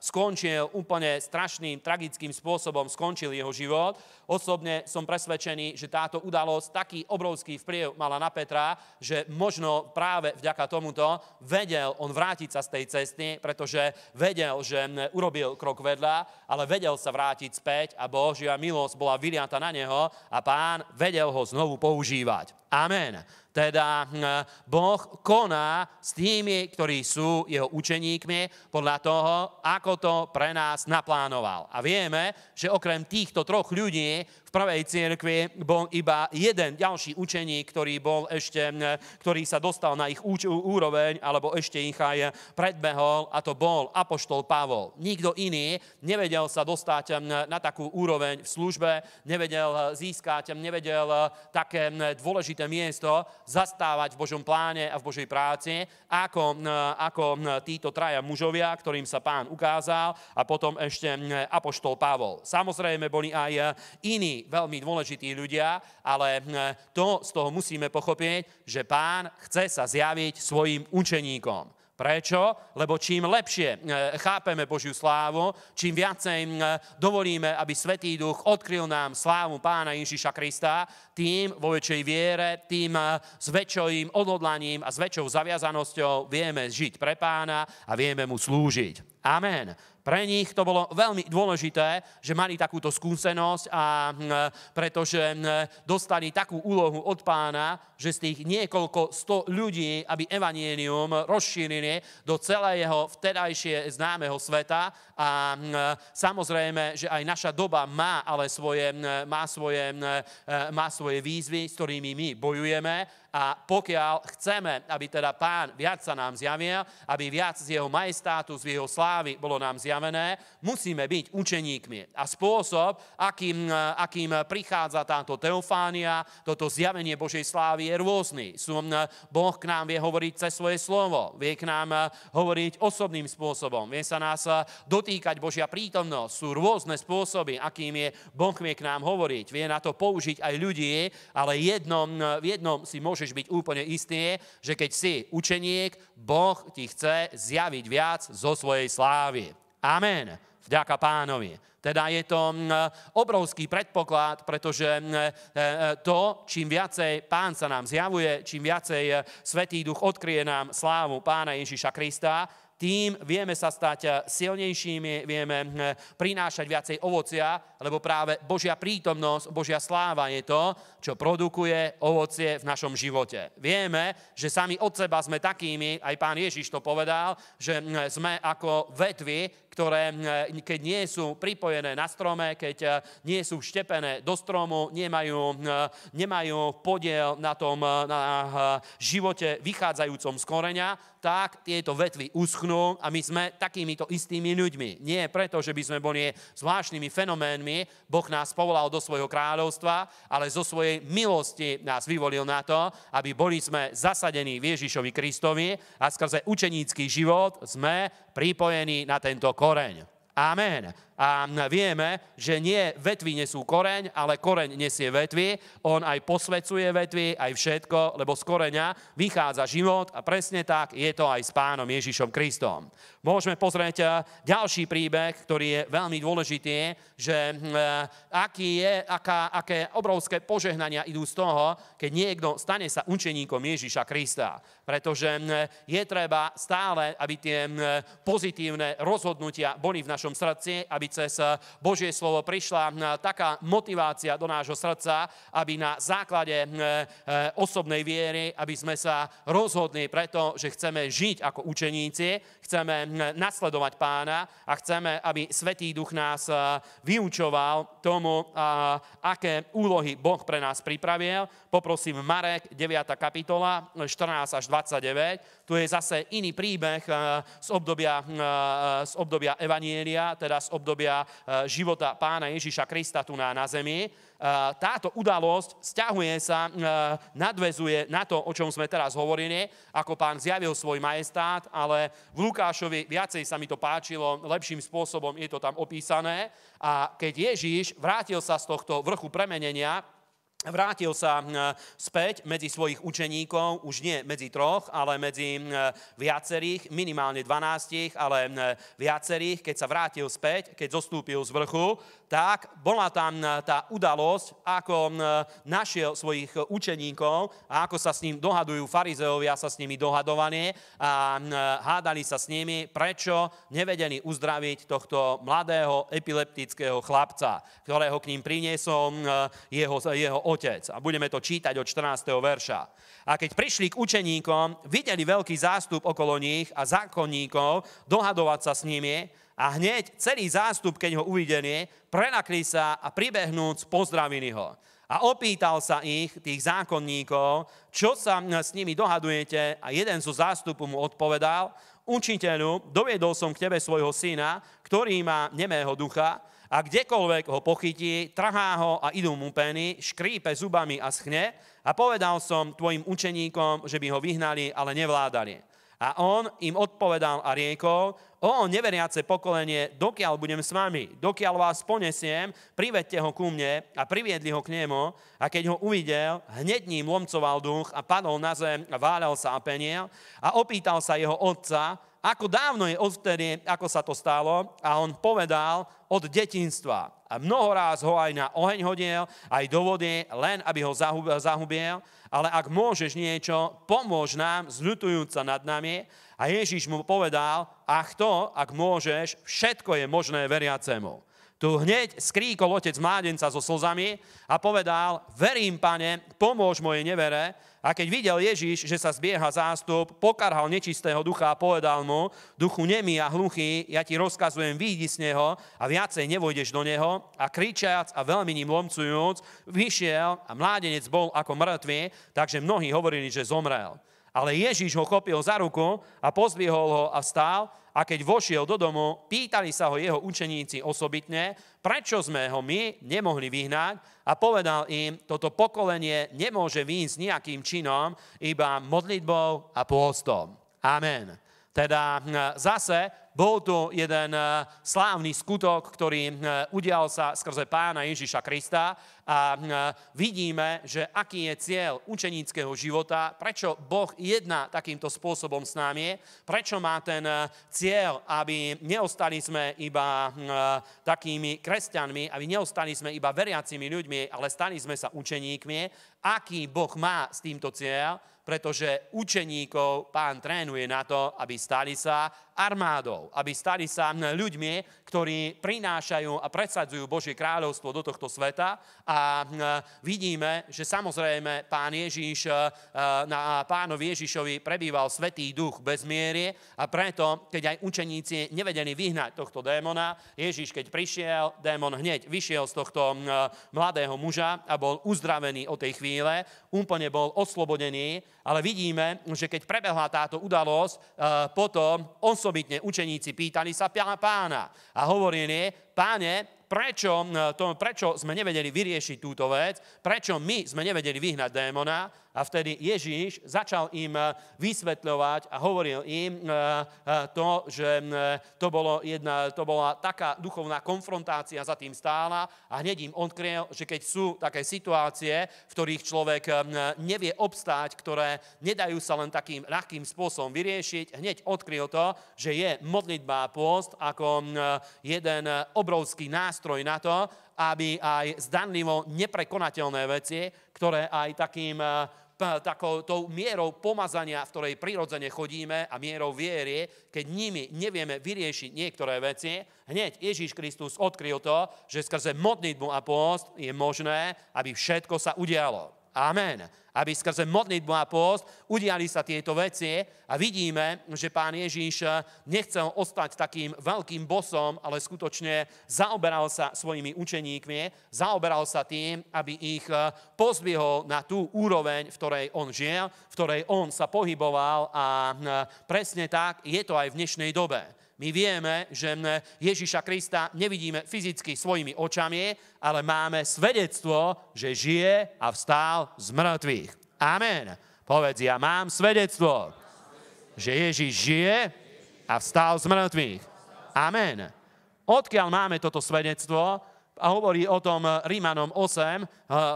A: skončil úplne strašným, tragickým spôsobom, skončil jeho život. Osobne som presvedčený, že táto udalosť taký obrovský vplyv mala na Petra, že možno práve vďaka tomuto vedel on vrátiť sa z tej cesty, pretože vedel, že urobil krok vedľa, ale vedel sa vrátiť späť a Božia milosť bola vyliata na neho a pán vedel ho znovu používať. loved Amen. Teda hm, Boh koná s tými, ktorí sú jeho učeníkmi podľa toho, ako to pre nás naplánoval. A vieme, že okrem týchto troch ľudí v prvej cirkvi bol iba jeden ďalší učeník, ktorý, bol ešte, hm, ktorý sa dostal na ich úroveň, alebo ešte ich aj predbehol, a to bol Apoštol Pavol. Nikto iný nevedel sa dostať hm, na takú úroveň v službe, nevedel získať, nevedel také dôležité dôležité miesto zastávať v Božom pláne a v Božej práci, ako, ako títo traja mužovia, ktorým sa pán ukázal a potom ešte Apoštol Pavol. Samozrejme boli aj e, iní veľmi dôležití ľudia, ale to z toho musíme pochopiť, že pán chce sa zjaviť svojim učeníkom. Prečo? Lebo čím lepšie e, chápeme Božiu slávu, čím viacej e, dovolíme, aby Svetý Duch odkryl nám slávu Pána Ježiša Krista, tým vo väčšej viere, tým e, s väčšojím odhodlaním a s väčšou zaviazanosťou vieme žiť pre Pána a vieme mu slúžiť. Amen. Pre nich to bolo veľmi dôležité, že mali takúto skúsenosť a hm, pretože hm, dostali takú úlohu od pána, že z tých niekoľko sto ľudí, aby evanílium rozšírili do celého vtedajšie známeho sveta, a samozrejme, že aj naša doba má ale svoje, má svoje, e, má svoje výzvy, s ktorými my bojujeme a pokiaľ chceme, aby teda pán viac sa nám zjavil, aby viac z jeho majestátu, z jeho slávy bolo nám zjavené, musíme byť učeníkmi. A spôsob, akým, akým prichádza táto teofánia, toto zjavenie Božej slávy je rôzny. Som, boh k nám vie hovoriť cez svoje slovo, vie k nám e, hovoriť osobným spôsobom, vie sa nás e, do dotýkať Božia prítomnosť. Sú rôzne spôsoby, akým je Boh vie k nám hovoriť. Vie na to použiť aj ľudí, ale jednom, v jednom si môžeš byť úplne istý, že keď si učeniek, Boh ti chce zjaviť viac zo svojej slávy. Amen. Vďaka pánovi. Teda je to obrovský predpoklad, pretože e, e, to, čím viacej pán sa nám zjavuje, čím viacej e, Svetý duch odkrie nám slávu pána Ježiša Krista, tým vieme sa stať eh, silnejšími, vieme hm, prinášať viacej ovocia, lebo práve Božia prítomnosť, Božia sláva je to, čo produkuje ovocie v našom živote. Vieme, že sami od seba sme takými, aj pán Ježiš to povedal, že hm, sme ako vetvy, ktoré e, keď nie sú pripojené na strome, keď e, nie sú vštepené do stromu, nemajú, e, nemajú podiel na tom na živote vychádzajúcom z koreňa, tak tieto vetvy uschnú a my sme takýmito istými ľuďmi. Nie preto, že by sme boli zvláštnymi fenoménmi, Boh nás povolal do svojho kráľovstva, ale zo svojej milosti nás vyvolil na to, aby boli sme zasadení v Ježišovi Kristovi a skrze učenícky život sme pripojení na tento koreň. Amen a vieme, že nie vetvy nesú koreň, ale koreň nesie vetvy. On aj posvecuje vetvy, aj všetko, lebo z koreňa vychádza život a presne tak je to aj s pánom Ježišom Kristom. Môžeme pozrieť eh, ďalší príbeh, ktorý je veľmi dôležitý, že eh, aký je, aká, aké obrovské požehnania idú z toho, keď niekto stane sa učeníkom Ježiša Krista. Pretože eh, je treba stále, aby tie pozitívne rozhodnutia boli v našom srdci, aby aby cez Božie slovo prišla e, taká motivácia do nášho srdca, aby na základe e, e, osobnej viery, aby sme sa rozhodli preto, že chceme žiť ako učeníci, chceme hm, nasledovať pána a chceme, aby Svetý Duch nás eh, vyučoval tomu, eh, aké úlohy Boh pre nás pripravil. Poprosím Marek, 9. kapitola, 14 až 29. Tu je zase iný príbeh eh, z obdobia, hm, z obdobia Evanielia, teda z obdobia života pána Ježiša Krista tu na, na zemi táto udalosť vzťahuje sa, e, nadvezuje na to, o čom sme teraz hovorili, ako pán zjavil svoj majestát, ale v Lukášovi viacej sa mi to páčilo, lepším spôsobom je to tam opísané. A keď Ježíš vrátil sa z tohto vrchu premenenia, Vrátil sa e, späť medzi svojich učeníkov, už nie medzi troch, ale medzi e, viacerých, minimálne 12, ale e, viacerých. Keď sa vrátil späť, keď zostúpil z vrchu, tak bola tam tá udalosť, ako našiel svojich učeníkov a ako sa s ním dohadujú farizeovia, sa s nimi dohadovanie a hádali sa s nimi, prečo nevedeli uzdraviť tohto mladého epileptického chlapca, ktorého k ním priniesol jeho, jeho otec. A budeme to čítať od 14. verša. A keď prišli k učeníkom, videli veľký zástup okolo nich a zákonníkov dohadovať sa s nimi a hneď celý zástup, keď ho uvideli, prenakli sa a pribehnúc pozdravili ho. A opýtal sa ich, tých zákonníkov, čo sa s nimi dohadujete a jeden zo zástupu mu odpovedal, učiteľu, doviedol som k tebe svojho syna, ktorý má nemého ducha a kdekoľvek ho pochytí, trhá ho a idú mu peny, škrípe zubami a schne a povedal som tvojim učeníkom, že by ho vyhnali, ale nevládali. A on im odpovedal a riekol, o neveriace pokolenie, dokiaľ budem s vami, dokiaľ vás ponesiem, privedte ho ku mne a priviedli ho k nemu a keď ho uvidel, hneď ním lomcoval duch a padol na zem a váľal sa a peniel a opýtal sa jeho otca, ako dávno je odtedy, ako sa to stalo a on povedal od detinstva. A mnoho ráz ho aj na oheň hodil, aj do vody, len aby ho zahubil, ale ak môžeš niečo, pomôž nám, zľutujúc sa nad nami. A Ježíš mu povedal, ach to, ak môžeš, všetko je možné veriacemu. Tu hneď skríkol otec mládenca so slzami a povedal, verím, pane, pomôž mojej nevere, a keď videl Ježiš, že sa zbieha zástup, pokarhal nečistého ducha a povedal mu, duchu nemý a hluchý, ja ti rozkazujem, výjdi z neho a viacej nevojdeš do neho. A kričiac a veľmi ním lomcujúc, vyšiel a mládenec bol ako mŕtvy, takže mnohí hovorili, že zomrel. Ale Ježiš ho chopil za ruku a pozbiehol ho a stál a keď vošiel do domu, pýtali sa ho jeho učeníci osobitne, prečo sme ho my nemohli vyhnať a povedal im, toto pokolenie nemôže výjsť nejakým činom, iba modlitbou a pôstom. Amen. Teda hm, zase bol to jeden eh, slávny skutok, ktorý eh, udial sa skrze pána Ježiša Krista a eh, vidíme, že aký je cieľ učeníckého života, prečo Boh jedná takýmto spôsobom s nami, prečo má ten cieľ, aby neostali sme iba takými kresťanmi, aby neostali sme iba veriacimi ľuďmi, ale stali sme sa učeníkmi, aký Boh má s týmto cieľ, pretože učeníkov pán trénuje na to, aby stali sa armádou kráľov, aby stali sa ľuďmi, ktorí prinášajú a predsadzujú Božie kráľovstvo do tohto sveta. A hm, vidíme, že samozrejme pán Ježiš, e, na pánovi Ježišovi prebýval Svetý duch bez miery a preto, keď aj učeníci nevedeli vyhnať tohto démona, Ježiš, keď prišiel, démon hneď vyšiel z tohto hm, mladého muža a bol uzdravený od tej chvíle, úplne bol oslobodený, ale vidíme, že keď prebehla táto udalosť, e, potom osobitne učeníci učeníci, pýtali sa pána a hovorili, páne, prečo, e, to, prečo sme nevedeli vyriešiť túto vec, prečo my sme nevedeli vyhnať démona, a vtedy Ježíš začal im e, vysvetľovať a hovoril im e, e, to, že to, bolo jedna, to bola taká duchovná konfrontácia za tým stála a hneď im odkryl, že keď sú také situácie, v ktorých človek nevie obstáť, ktoré nedajú sa len takým ľahkým spôsobom vyriešiť, hneď odkryl to, že je modlitba a post ako jeden obrovský nástroj na to, aby aj zdanlivo neprekonateľné veci, ktoré aj takým takou tou mierou pomazania, v ktorej prirodzene chodíme a mierou viery, keď nimi nevieme vyriešiť niektoré veci, hneď Ježíš Kristus odkryl to, že skrze modlitbu a post je možné, aby všetko sa udialo. Amen. Aby skrze modlitbu a post udiali sa tieto veci a vidíme, že pán Ježíš eh, nechcel ostať takým veľkým bosom, ale skutočne zaoberal sa svojimi učeníkmi, zaoberal sa tým, aby ich eh, pozbiehol na tú úroveň, v ktorej on žil, v ktorej on sa pohyboval a eh, presne tak je to aj v dnešnej dobe my vieme, že Ježiša Krista nevidíme fyzicky svojimi očami, ale máme svedectvo, že žije a vstál z mŕtvych. Amen. Povedz, ja mám svedectvo, že Ježiš žije a vstál z mŕtvych. Amen. Odkiaľ máme toto svedectvo? a hovorí o tom Rímanom 8,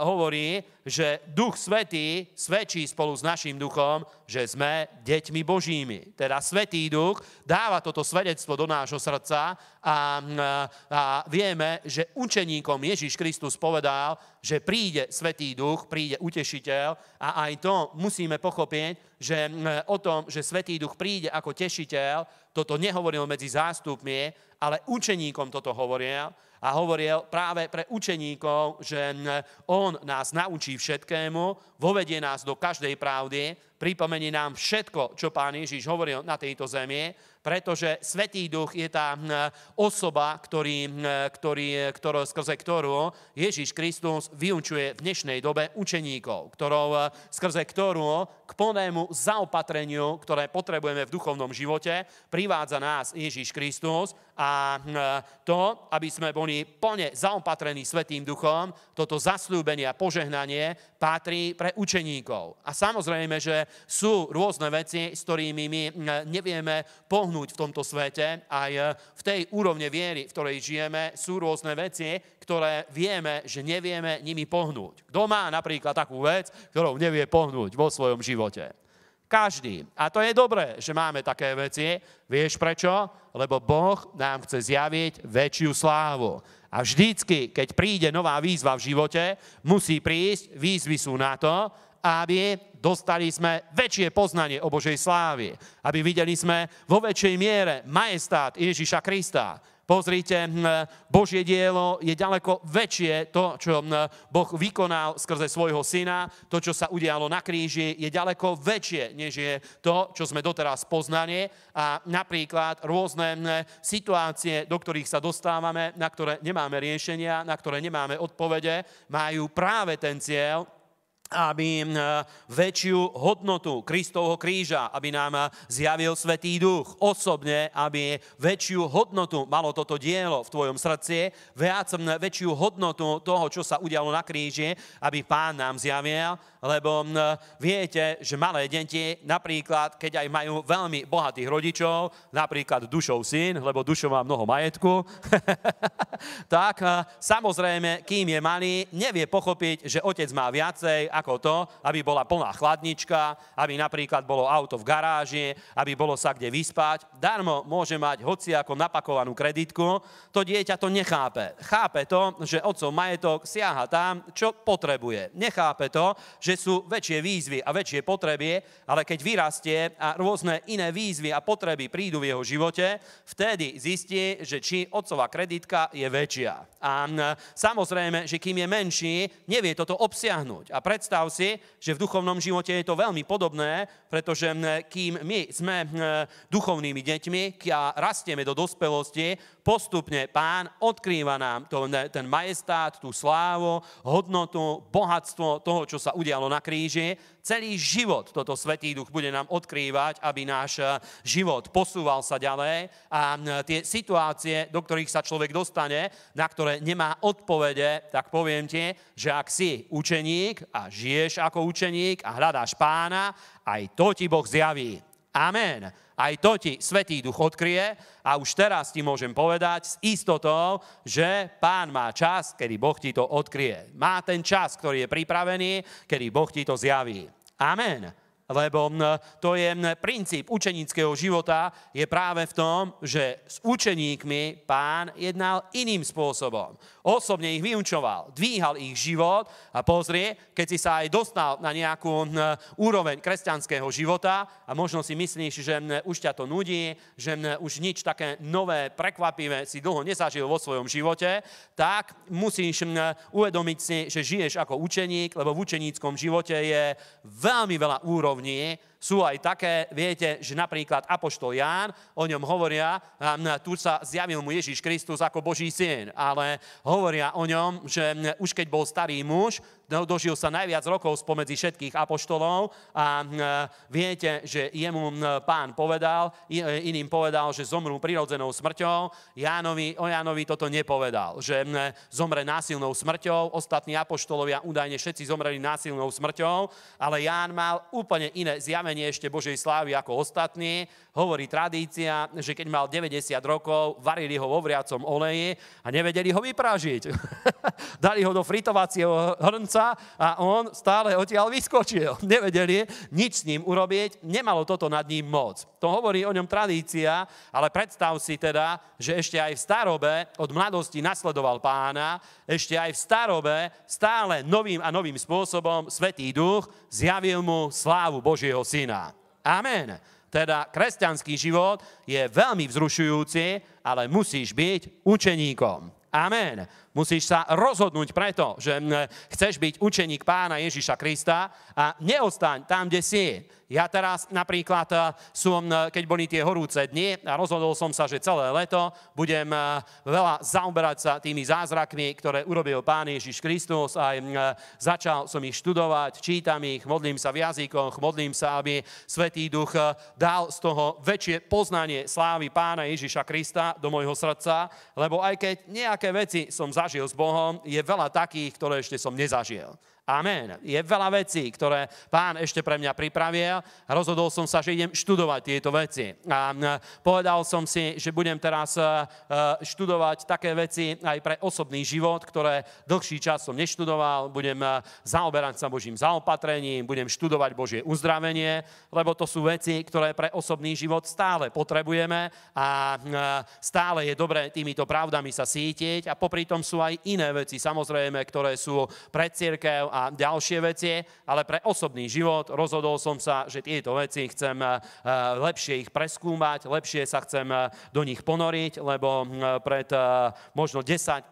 A: hovorí, že Duch Svetý svedčí spolu s našim duchom, že sme deťmi Božími. Teda Svetý Duch dáva toto svedectvo do nášho srdca a, a vieme, že učeníkom Ježíš Kristus povedal, že príde Svetý Duch, príde Utešiteľ a aj to musíme pochopiť, že e, o tom, že Svetý Duch príde ako tešiteľ, toto nehovoril medzi zástupmi, ale učeníkom toto hovoril a hovoril práve pre učeníkov, že on nás naučí všetkému, vovedie nás do každej pravdy, pripomenie nám všetko, čo pán Ježiš hovoril na tejto zemi pretože Svetý Duch je tá hm, osoba, ktorý, hm, ktorý, ktorý, skrze ktorú Ježíš Kristus vyučuje v dnešnej dobe učeníkov, ktorou, eh, skrze ktorú k plnému zaopatreniu, ktoré potrebujeme v duchovnom živote, privádza nás Ježíš Kristus a hm, to, aby sme boli plne zaopatrení Svetým Duchom, toto zasľúbenie a požehnanie patrí pre učeníkov. A samozrejme, že sú rôzne veci, s ktorými my nevieme pohnúť pohnúť v tomto svete. Aj e, v tej úrovne viery, v ktorej žijeme, sú rôzne veci, ktoré vieme, že nevieme nimi pohnúť. Kto má napríklad takú vec, ktorou nevie pohnúť vo svojom živote? Každý. A to je dobré, že máme také veci. Vieš prečo? Lebo Boh nám chce zjaviť väčšiu slávu. A vždycky, keď príde nová výzva v živote, musí prísť, výzvy sú na to, a aby dostali sme väčšie poznanie o Božej slávy, aby videli sme vo väčšej miere majestát Ježiša Krista. Pozrite, hm, Božie dielo je ďaleko väčšie, to, čo hm, Boh vykonal skrze svojho syna, to, čo sa udialo na kríži, je ďaleko väčšie, než je to, čo sme doteraz poznali. A napríklad rôzne hm, situácie, do ktorých sa dostávame, na ktoré nemáme riešenia, na ktoré nemáme odpovede, majú práve ten cieľ, aby e, väčšiu hodnotu Kristovho kríža, aby nám e, zjavil Svetý Duch osobne, aby väčšiu hodnotu malo toto dielo v tvojom srdci, viac, väčšiu hodnotu toho, čo sa udialo na kríži, aby Pán nám zjavil, lebo e, viete, že malé deti, napríklad, keď aj majú veľmi bohatých rodičov, napríklad dušov syn, lebo dušov má mnoho majetku, tak samozrejme, kým je malý, nevie pochopiť, že otec má viacej ako to, aby bola plná chladnička, aby napríklad bolo auto v garáži, aby bolo sa kde vyspať. Darmo môže mať hoci ako napakovanú kreditku, to dieťa to nechápe. Chápe to, že otcov majetok siaha tam, čo potrebuje. Nechápe to, že sú väčšie výzvy a väčšie potreby, ale keď vyrastie a rôzne iné výzvy a potreby prídu v jeho živote, vtedy zistí, že či otcová kreditka je väčšia. A samozrejme, že kým je menší, nevie toto obsiahnuť. A predstav predstav si, že v duchovnom živote je to veľmi podobné, pretože kým my sme duchovnými deťmi a rastieme do dospelosti, postupne pán odkrýva nám to, ten majestát, tú slávu, hodnotu, bohatstvo toho, čo sa udialo na kríži celý život toto Svetý Duch bude nám odkrývať, aby náš eh, život posúval sa ďalej a tie situácie, do ktorých sa človek dostane, na ktoré nemá odpovede, tak poviem ti, že ak si učeník a žiješ ako učeník a hľadáš pána, aj to ti Boh zjaví. Amen. Aj to ti Svetý Duch odkrie a už teraz ti môžem povedať s istotou, že Pán má čas, kedy Boh ti to odkrie. Má ten čas, ktorý je pripravený, kedy Boh ti to zjaví. Amen lebo to je princíp učeníckého života, je práve v tom, že s učeníkmi pán jednal iným spôsobom. Osobne ich vyučoval, dvíhal ich život a pozrie, keď si sa aj dostal na nejakú úroveň kresťanského života a možno si myslíš, že už ťa to nudí, že už nič také nové, prekvapivé si dlho nezažil vo svojom živote, tak musíš uvedomiť si, že žiješ ako učeník, lebo v učeníckom živote je veľmi veľa úrovní Židov Sú aj také, viete, že napríklad Apoštol Ján, o ňom hovoria, tu sa zjavil mu Ježíš Kristus ako Boží syn, ale hovoria o ňom, že už keď bol starý muž, dožil sa najviac rokov spomedzi všetkých apoštolov a e, viete, že jemu pán povedal, e, iným povedal, že zomrú prirodzenou smrťou. Jánovi, o Jánovi toto nepovedal, že e, zomre násilnou smrťou. Ostatní apoštolovia údajne všetci zomreli násilnou smrťou, ale Ján mal úplne iné zjavenie ešte Božej slávy ako ostatní hovorí tradícia, že keď mal 90 rokov, varili ho vo vriacom oleji a nevedeli ho vyprážiť. Dali ho do fritovacieho hrnca a on stále odtiaľ vyskočil. Nevedeli nič s ním urobiť, nemalo toto nad ním moc. To hovorí o ňom tradícia, ale predstav si teda, že ešte aj v starobe od mladosti nasledoval pána, ešte aj v starobe stále novým a novým spôsobom Svetý Duch zjavil mu slávu Božieho Syna. Amen teda kresťanský život, je veľmi vzrušujúci, ale musíš byť učeníkom. Amen. Musíš sa rozhodnúť preto, že chceš byť učeník pána Ježiša Krista a neostaň tam, kde si. Ja teraz napríklad e, som, e, keď boli tie horúce dni, a rozhodol som sa, že celé leto budem e, veľa zaoberať sa tými zázrakmi, ktoré urobil Pán Ježiš Kristus. Aj začal som ich študovať, čítam ich, modlím sa v jazykoch, modlím sa, aby Svetý Duch dal z toho väčšie poznanie slávy Pána Ježiša Krista do mojho srdca, lebo aj keď nejaké veci som zažil, zažil s Bohom, je veľa takých, ktoré ešte som nezažil. Amen. Je veľa vecí, ktoré pán ešte pre mňa pripravil. Rozhodol som sa, že idem študovať tieto veci. A povedal som si, že budem teraz e, e, študovať také veci aj pre osobný život, ktoré dlhší čas som neštudoval. Budem e, zaoberať sa Božím zaopatrením, budem študovať Božie uzdravenie, lebo to sú veci, ktoré pre osobný život stále potrebujeme a stále je dobré týmito pravdami sa sítiť. A popri tom sú aj iné veci, samozrejme, ktoré sú pre církev a ďalšie veci, ale pre osobný život rozhodol som sa, že tieto veci chcem e, lepšie ich preskúmať, lepšie sa chcem e, do nich ponoriť, lebo pred e, možno 10-15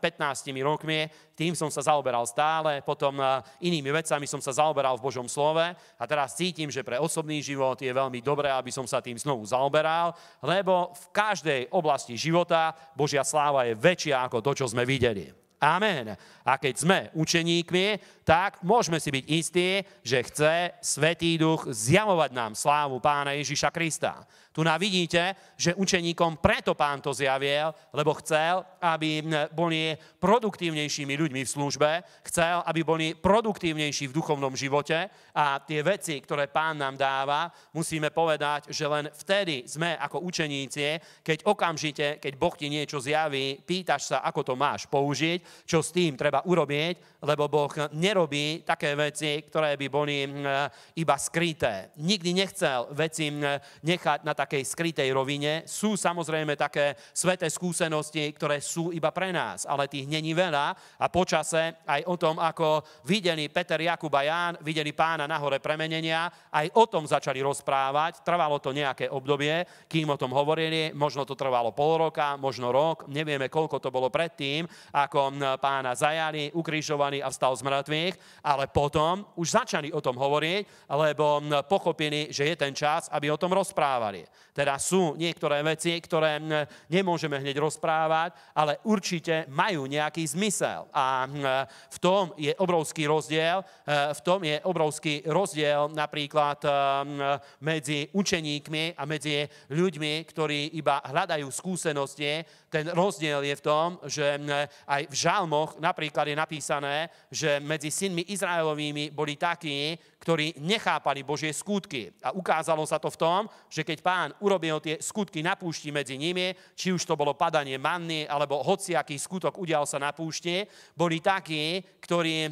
A: rokmi tým som sa zaoberal stále, potom inými vecami som sa zaoberal v Božom slove a teraz cítim, že pre osobný život je veľmi dobré, aby som sa tým znovu zaoberal, lebo v každej oblasti života Božia sláva je väčšia ako to, čo sme videli. Amen. A keď sme učeníkmi, tak môžeme si byť istí, že chce Svetý Duch zjavovať nám slávu Pána Ježiša Krista. Tu nám vidíte, že učeníkom preto Pán to zjavil, lebo chcel, aby boli produktívnejšími ľuďmi v službe, chcel, aby boli produktívnejší v duchovnom živote a tie veci, ktoré Pán nám dáva, musíme povedať, že len vtedy sme ako učeníci, keď okamžite, keď Boh ti niečo zjaví, pýtaš sa, ako to máš použiť, čo s tým treba urobiť, lebo Boh nerozumie nerobí také veci, ktoré by boli e, iba skryté. Nikdy nechcel veci e, nechať na takej skrytej rovine. Sú samozrejme také sveté skúsenosti, ktoré sú iba pre nás, ale tých není veľa. A počase aj o tom, ako videli Peter, Jakub a Ján, videli pána na hore premenenia, aj o tom začali rozprávať. Trvalo to nejaké obdobie, kým o tom hovorili. Možno to trvalo pol roka, možno rok, nevieme koľko to bolo predtým, ako pána zajali, ukrižovali a vstal z mŕtvych hriech, ale potom už začali o tom hovoriť, lebo pochopili, že je ten čas, aby o tom rozprávali. Teda sú niektoré veci, ktoré nemôžeme hneď rozprávať, ale určite majú nejaký zmysel. A v tom je obrovský rozdiel, e, v tom je obrovský rozdiel napríklad e, medzi učeníkmi a medzi ľuďmi, ktorí iba hľadajú skúsenosti, ten rozdiel je v tom, že aj v žalmoch napríklad je napísané, že medzi synmi Izraelovými boli takí, ktorí nechápali Božie skutky. A ukázalo sa to v tom, že keď pán urobil tie skutky na púšti medzi nimi, či už to bolo padanie manny, alebo hociaký skutok udial sa na púšti, boli takí, ktorí hm,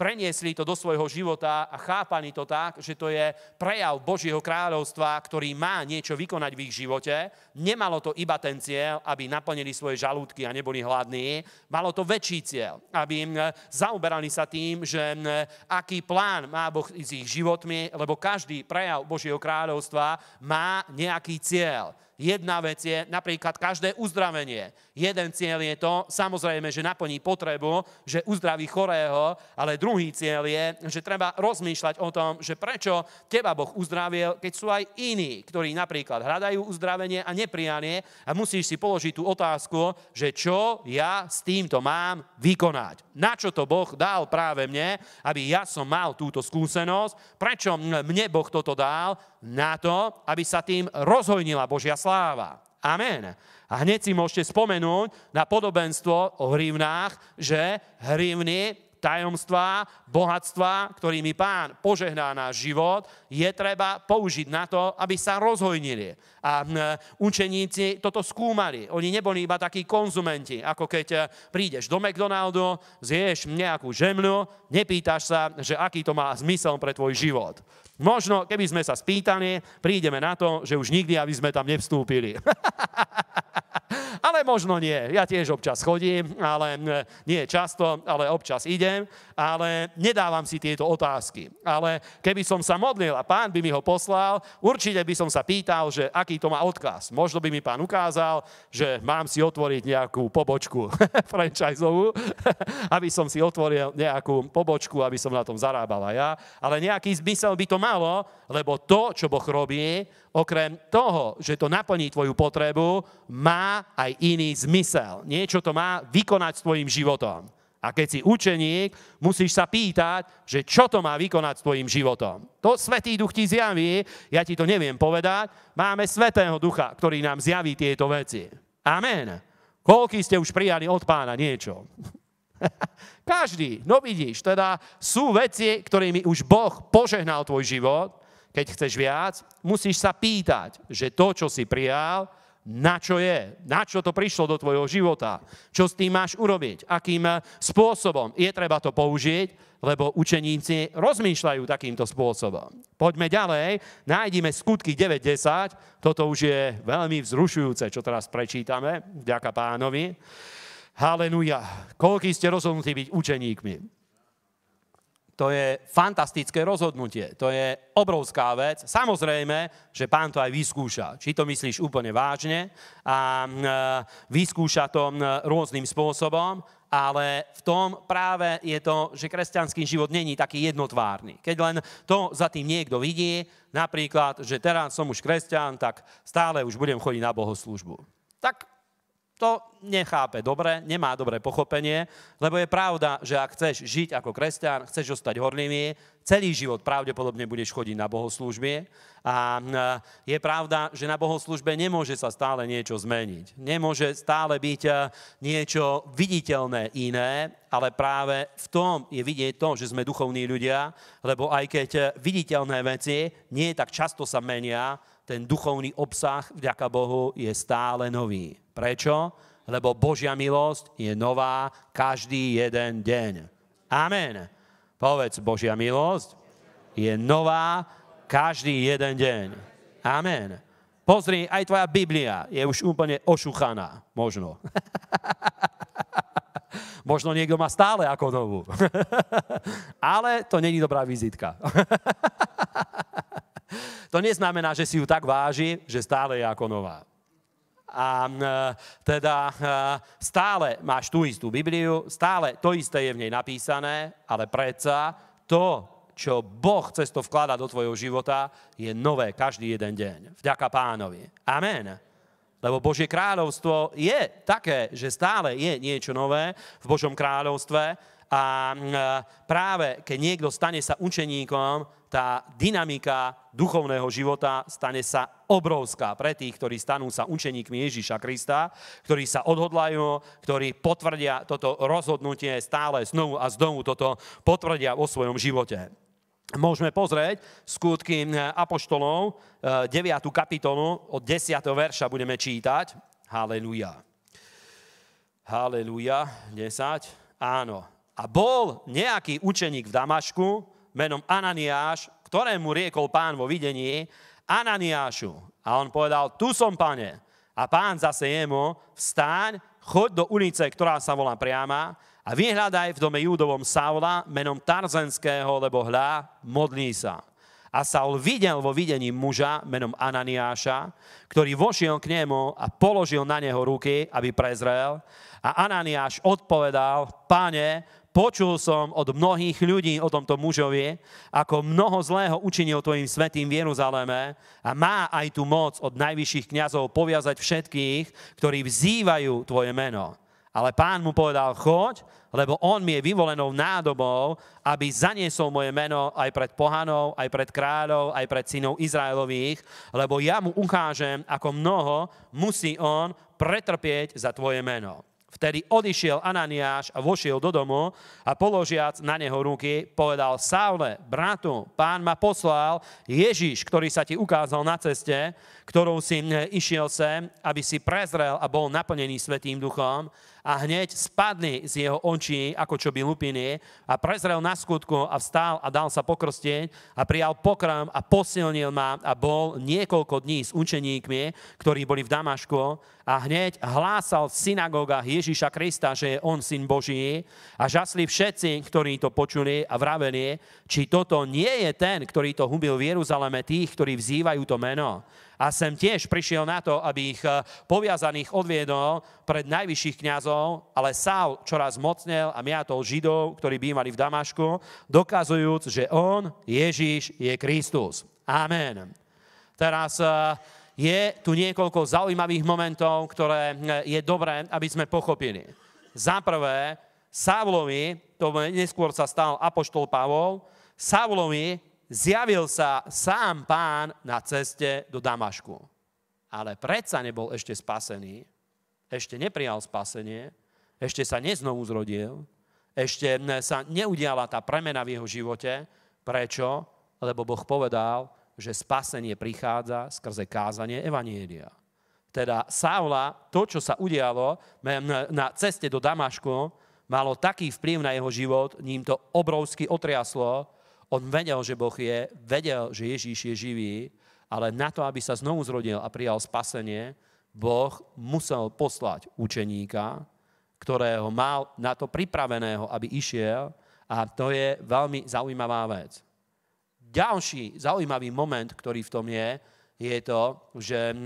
A: preniesli to do svojho života a chápali to tak, že to je prejav Božieho kráľovstva, ktorý má niečo vykonať v ich živote. Nemalo to iba ten cieľ, aby naplnili svoje žalúdky a neboli hladní. Malo to väčší cieľ, aby hm, zaoberali sa tým, že hm, aký plán má Boh s ich životmi, lebo každý prejav Božieho kráľovstva má nejaký cieľ. Jedna vec je napríklad každé uzdravenie. Jeden cieľ je to, samozrejme, že naplní potrebu, že uzdraví chorého, ale druhý cieľ je, že treba rozmýšľať o tom, že prečo teba Boh uzdravil, keď sú aj iní, ktorí napríklad hľadajú uzdravenie a neprijanie a musíš si položiť tú otázku, že čo ja s týmto mám vykonať. Na čo to Boh dal práve mne, aby ja som mal túto skúsenosť, prečo mne Boh toto dal na to, aby sa tým rozhojnila Božia sláva. Amen. A hneď si môžete spomenúť na podobenstvo o hrivnách, že hrivny tajomstvá, bohatstva, ktorými pán požehná náš život, je treba použiť na to, aby sa rozhojnili. A hm, učeníci toto skúmali. Oni neboli iba takí konzumenti, ako keď eh, prídeš do McDonaldu, zješ nejakú žemľu, nepýtaš sa, že aký to má zmysel pre tvoj život. Možno, keby sme sa spýtali, prídeme na to, že už nikdy, aby sme tam nevstúpili. ale možno nie. Ja tiež občas chodím, ale e, nie často, ale občas idem, ale nedávam si tieto otázky. Ale keby som sa modlil a pán by mi ho poslal, určite by som sa pýtal, že aký to má odkaz. Možno by mi pán ukázal, že mám si otvoriť nejakú pobočku franchiseovú, aby som si otvoril nejakú pobočku, aby som na tom zarábala ja. Ale nejaký zmysel by to malo, lebo to, čo Boh robí, okrem toho, že to naplní tvoju potrebu, má aj iný zmysel. Niečo to má vykonať s tvojim životom. A keď si učeník, musíš sa pýtať, že čo to má vykonať s tvojim životom. To Svetý Duch ti zjaví, ja ti to neviem povedať, máme Svetého Ducha, ktorý nám zjaví tieto veci. Amen. Koľký ste už prijali od pána niečo? Každý, no vidíš, teda sú veci, ktorými už Boh požehnal tvoj život. Keď chceš viac, musíš sa pýtať, že to, čo si prijal, na čo je, na čo to prišlo do tvojho života, čo s tým máš urobiť, akým spôsobom je treba to použiť, lebo učeníci rozmýšľajú takýmto spôsobom. Poďme ďalej, nájdime skutky 9.10, toto už je veľmi vzrušujúce, čo teraz prečítame, vďaka pánovi. Halenuja, koľký ste rozhodnutí byť učeníkmi. To je fantastické rozhodnutie, to je obrovská vec. Samozrejme, že pán to aj vyskúša, či to myslíš úplne vážne a e, vyskúša to e, rôznym spôsobom, ale v tom práve je to, že kresťanský život není taký jednotvárny. Keď len to za tým niekto vidí, napríklad, že teraz som už kresťan, tak stále už budem chodiť na bohoslužbu. Tak to nechápe dobre, nemá dobré pochopenie, lebo je pravda, že ak chceš žiť ako kresťan, chceš zostať horlivý, celý život pravdepodobne budeš chodiť na bohoslúžby a e, je pravda, že na bohoslúžbe nemôže sa stále niečo zmeniť. Nemôže stále byť e, niečo viditeľné iné, ale práve v tom je vidieť to, že sme duchovní ľudia, lebo aj keď e, viditeľné veci nie tak často sa menia, ten duchovný obsah, vďaka Bohu, je stále nový. Prečo? Lebo Božia milosť je nová každý jeden deň. Amen. Povedz, Božia milosť je nová každý jeden deň. Amen. Pozri, aj tvoja Biblia je už úplne ošuchaná. Možno. Možno niekto má stále ako novú. Ale to není dobrá vizitka. to neznamená, že si ju tak váži, že stále je ako nová a e, teda e, stále máš tú istú Bibliu, stále to isté je v nej napísané, ale predsa to, čo Boh cez to vklada do tvojho života, je nové každý jeden deň. Vďaka pánovi. Amen. Lebo Božie kráľovstvo je také, že stále je niečo nové v Božom kráľovstve a e, práve keď niekto stane sa učeníkom, tá dynamika duchovného života stane sa obrovská pre tých, ktorí stanú sa učeníkmi Ježíša Krista, ktorí sa odhodlajú, ktorí potvrdia toto rozhodnutie stále znovu a znovu toto potvrdia vo svojom živote. Môžeme pozrieť skutky eh, Apoštolov, 9. Eh, kapitolu, od 10. verša budeme čítať. Haleluja. Haleluja, 10. Áno. A bol nejaký učeník v Damašku, menom Ananiáš, ktorému riekol pán vo videní, Ananiášu. A on povedal, tu som, pane. A pán zase jemu, vstaň, choď do ulice, ktorá sa volá priama a vyhľadaj v dome Júdovom Saula menom Tarzenského, lebo hľa, modlí sa. A Saul videl vo videní muža menom Ananiáša, ktorý vošiel k nemu a položil na neho ruky, aby prezrel. A Ananiáš odpovedal, páne, počul som od mnohých ľudí o tomto mužovi, ako mnoho zlého učinil tvojim svetým v Jeruzaleme a má aj tú moc od najvyšších kňazov poviazať všetkých, ktorí vzývajú tvoje meno. Ale pán mu povedal, choď, lebo on mi je vyvolenou nádobou, aby zaniesol moje meno aj pred pohanou, aj pred kráľov, aj pred synov Izraelových, lebo ja mu ukážem, ako mnoho musí on pretrpieť za tvoje meno. Vtedy odišiel Ananiáš a vošiel do domu a položiac na neho ruky, povedal, Saule, bratu, pán ma poslal Ježiš, ktorý sa ti ukázal na ceste, ktorou si e, išiel sem, aby si prezrel a bol naplnený Svetým duchom a hneď spadli z jeho očí, ako čo by lupiny, a prezrel na skutku a vstal a dal sa pokrstieť a prijal pokrm a posilnil ma a bol niekoľko dní s učeníkmi, ktorí boli v Damašku a hneď hlásal v synagógach Ježíša Krista, že je on syn Boží a žasli všetci, ktorí to počuli a vraveli, či toto nie je ten, ktorý to hubil v Jeruzaleme tých, ktorí vzývajú to meno. A sem tiež prišiel na to, aby ich eh, poviazaných odviedol pred najvyšších kňazov, ale Saul čoraz mocnel a miatol Židov, ktorí bývali v Damašku, dokazujúc, že on, Ježíš, je Kristus. Amen. Teraz eh, je tu niekoľko zaujímavých momentov, ktoré eh, je dobré, aby sme pochopili. Za prvé, Sávlovi, to neskôr sa stal Apoštol Pavol, Sávlovi zjavil sa sám pán na ceste do Damašku. Ale predsa nebol ešte spasený, ešte neprijal spasenie, ešte sa neznovu zrodil, ešte sa neudiala tá premena v jeho živote. Prečo? Lebo Boh povedal, že spasenie prichádza skrze kázanie Evanielia. Teda Saula, to, čo sa udialo na ceste do Damašku, malo taký vplyv na jeho život, ním to obrovsky otriaslo, on vedel, že Boh je, vedel, že Ježíš je živý, ale na to, aby sa znovu zrodil a prijal spasenie, Boh musel poslať učeníka, ktorého mal na to pripraveného, aby išiel a to je veľmi zaujímavá vec. Ďalší zaujímavý moment, ktorý v tom je, je to, že eh,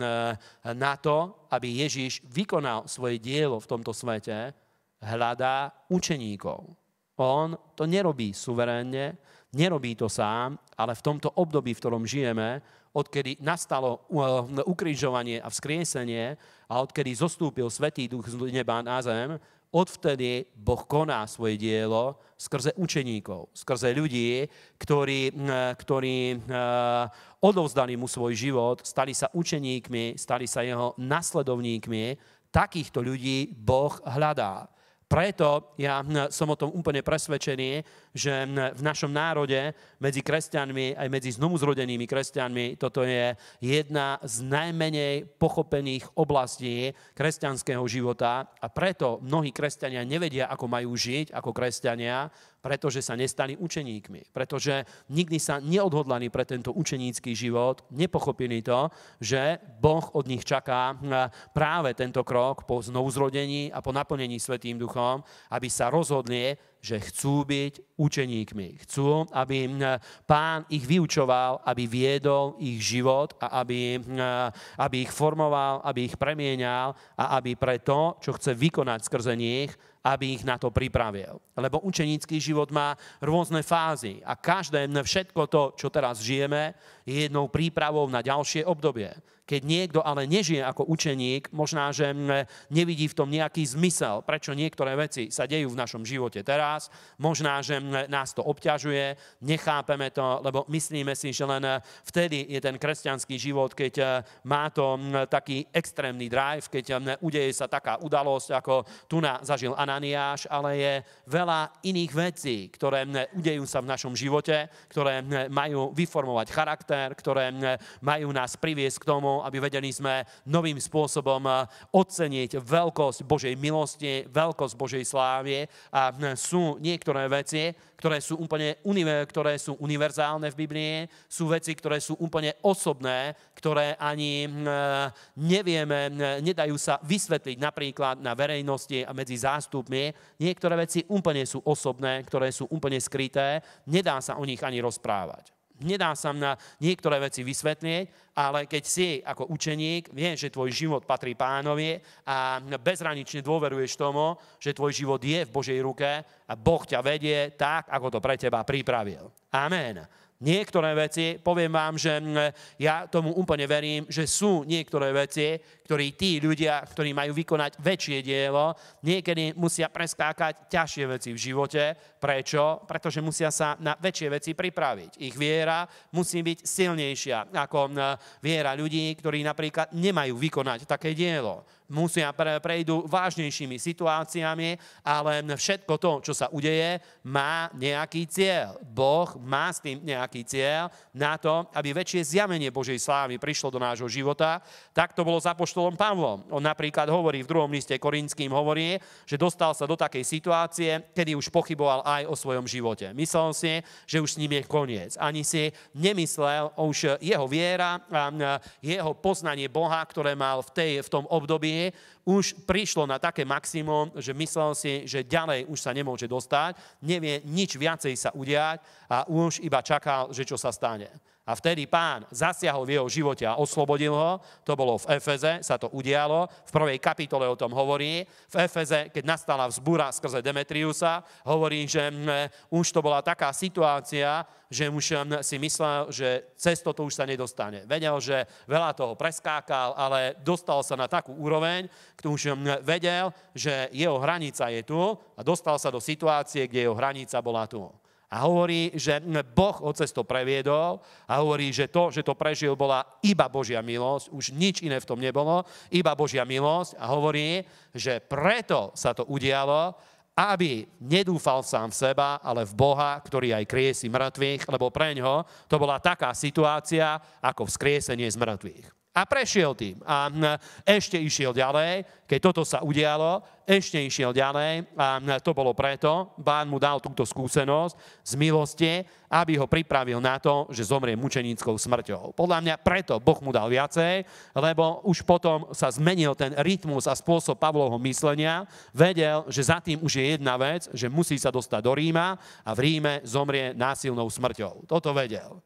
A: na to, aby Ježiš vykonal svoje dielo v tomto svete, hľadá učeníkov. On to nerobí suverénne, Nerobí to sám, ale v tomto období, v ktorom žijeme, odkedy nastalo uh, ukrižovanie a vzkriesenie a odkedy zostúpil Svetý Duch z neba na zem, odvtedy Boh koná svoje dielo skrze učeníkov, skrze ľudí, ktorí, uh, ktorí uh, odovzdali mu svoj život, stali sa učeníkmi, stali sa jeho nasledovníkmi. Takýchto ľudí Boh hľadá. Preto ja hm, som o tom úplne presvedčený, že v našom národe medzi kresťanmi, aj medzi znovuzrodenými kresťanmi, toto je jedna z najmenej pochopených oblastí kresťanského života a preto mnohí kresťania nevedia, ako majú žiť ako kresťania, pretože sa nestali učeníkmi, pretože nikdy sa neodhodlali pre tento učenícky život, nepochopili to, že Boh od nich čaká hm, práve tento krok po znovuzrodení a po naplnení Svetým duchom, aby sa rozhodli že chcú byť učeníkmi. Chcú, aby hm, pán ich vyučoval, aby viedol ich život a aby, hm, aby ich formoval, aby ich premienial a aby pre to, čo chce vykonať skrze nich, aby ich na to pripravil. Lebo učenícky život má rôzne fázy a každé všetko to, čo teraz žijeme, je jednou prípravou na ďalšie obdobie. Keď niekto ale nežije ako učeník, možná, že nevidí v tom nejaký zmysel, prečo niektoré veci sa dejú v našom živote teraz, možná, že nás to obťažuje, nechápeme to, lebo myslíme si, že len e, vtedy je ten kresťanský život, keď e, má to taký extrémny drive, keď e, udeje sa taká udalosť, ako tu na zažil Anna Ananiáš, ale je veľa iných vecí, ktoré udejú sa v našom živote, ktoré majú vyformovať charakter, ktoré majú nás priviesť k tomu, aby vedeli sme novým spôsobom eh, oceniť veľkosť Božej milosti, veľkosť Božej slávy a eh, sú niektoré veci, ktoré sú, úplne, ktoré sú univerzálne v Biblii, sú veci, ktoré sú úplne osobné, ktoré ani hm, nevieme, hm, nedajú sa vysvetliť napríklad na verejnosti a medzi zástupmi. Niektoré veci úplne sú osobné, ktoré sú úplne skryté, nedá sa o nich ani rozprávať nedá sa na niektoré veci vysvetlieť, ale keď si ako učeník, vieš, že tvoj život patrí pánovi a bezranične dôveruješ tomu, že tvoj život je v Božej ruke a Boh ťa vedie tak, ako to pre teba pripravil. Amen. Niektoré veci, poviem vám, že ja tomu úplne verím, že sú niektoré veci, ktorý tí ľudia, ktorí majú vykonať väčšie dielo, niekedy musia preskákať ťažšie veci v živote. Prečo? Pretože musia sa na väčšie veci pripraviť. Ich viera musí byť silnejšia ako viera ľudí, ktorí napríklad nemajú vykonať také dielo musia pre, prejdú vážnejšími situáciami, ale všetko to, čo sa udeje, má nejaký cieľ. Boh má s tým nejaký cieľ na to, aby väčšie zjavenie Božej slávy prišlo do nášho života. Tak to bolo s Apoštolom Pavlom. On napríklad hovorí v druhom liste Korinským, hovorí, že dostal sa do takej situácie, kedy už pochyboval aj o svojom živote. Myslel si, že už s ním je koniec. Ani si nemyslel už jeho viera a jeho poznanie Boha, ktoré mal v, tej, v tom období, už prišlo na také maximum, že myslel si, že ďalej už sa nemôže dostať, nevie nič viacej sa udiať a už iba čakal, že čo sa stane. A vtedy pán zasiahol v jeho živote a oslobodil ho. To bolo v Efeze, sa to udialo. V prvej kapitole o tom hovorí. V Efeze, keď nastala vzbúra skrze Demetriusa, hovorí, že mm, už to bola taká situácia, že už mm, si myslel, že cez toto už sa nedostane. Vedel, že veľa toho preskákal, ale dostal sa na takú úroveň, ktorú už mm, vedel, že jeho hranica je tu a dostal sa do situácie, kde jeho hranica bola tu a hovorí, že Boh o cesto previedol a hovorí, že to, že to prežil, bola iba Božia milosť, už nič iné v tom nebolo, iba Božia milosť a hovorí, že preto sa to udialo, aby nedúfal sám v seba, ale v Boha, ktorý aj kriesi mŕtvych, lebo preňho to bola taká situácia, ako vzkriesenie z mŕtvych. A prešiel tým. A hm, ešte išiel ďalej, keď toto sa udialo, ešte išiel ďalej a hm, to bolo preto, pán mu dal túto skúsenosť z milosti, aby ho pripravil na to, že zomrie mučenickou smrťou. Podľa mňa preto Boh mu dal viacej, lebo už potom sa zmenil ten rytmus a spôsob Pavlovho myslenia. Vedel, že za tým už je jedna vec, že musí sa dostať do Ríma a v Ríme zomrie násilnou smrťou. Toto vedel.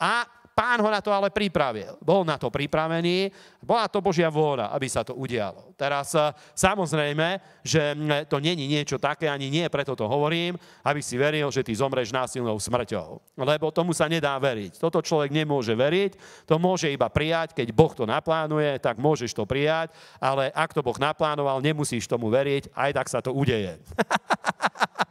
A: A pán ho na to ale pripravil. Bol na to pripravený, bola to Božia vôľa, aby sa to udialo. Teraz eh, samozrejme, že mm, to není niečo také, ani nie, preto to hovorím, aby si veril, že ty zomreš násilnou smrťou. Lebo tomu sa nedá veriť. Toto človek nemôže veriť, to môže iba prijať, keď Boh to naplánuje, tak môžeš to prijať, ale ak to Boh naplánoval, nemusíš tomu veriť, aj tak sa to udeje.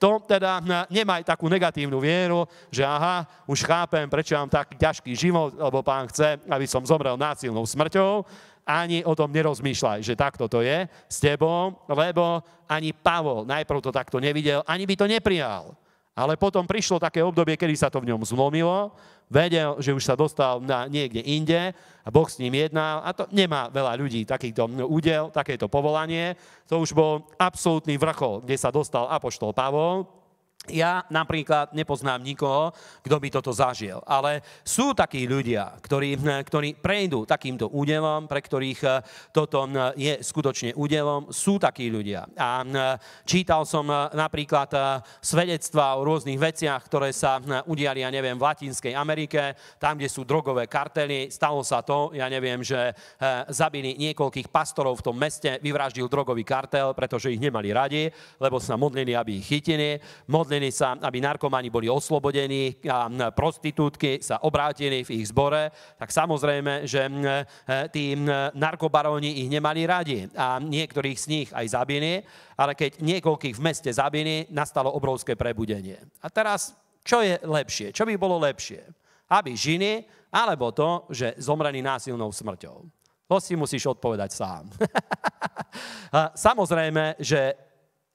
A: to teda nemaj takú negatívnu vieru, že aha, už chápem, prečo mám tak ťažký život, lebo pán chce, aby som zomrel násilnou smrťou. Ani o tom nerozmýšľaj, že takto to je s tebou, lebo ani Pavol najprv to takto nevidel, ani by to neprijal. Ale potom prišlo také obdobie, kedy sa to v ňom zlomilo Vedel, že už sa dostal na niekde inde a Boh s ním jednal a to nemá veľa ľudí takýto údel, takéto povolanie. To už bol absolútny vrchol, kde sa dostal Apoštol Pavol, ja napríklad nepoznám nikoho, kto by toto zažil, ale sú takí ľudia, ktorí, ktorí prejdú takýmto údelom, pre ktorých eh, toto eh, je skutočne údelom. sú takí ľudia. A eh, čítal som napríklad svedectva o rôznych veciach, ktoré sa udiali, ja neviem, v Latinskej Amerike, tam, kde sú drogové kartely, stalo sa to, ja neviem, že zabili niekoľkých pastorov v tom meste, vyvraždil drogový kartel, pretože ich nemali radi, lebo sa modlili, aby ich chytili. Modlili modlili sa, aby narkomani boli oslobodení a prostitútky sa obrátili v ich zbore, tak samozrejme, že e, tí narkobaróni ich nemali radi a niektorých z nich aj zabili, ale keď niekoľkých v meste zabili, nastalo obrovské prebudenie. A teraz, čo je lepšie? Čo by bolo lepšie? Aby žili, alebo to, že zomreli násilnou smrťou? To si musíš odpovedať sám. Samozrejme, že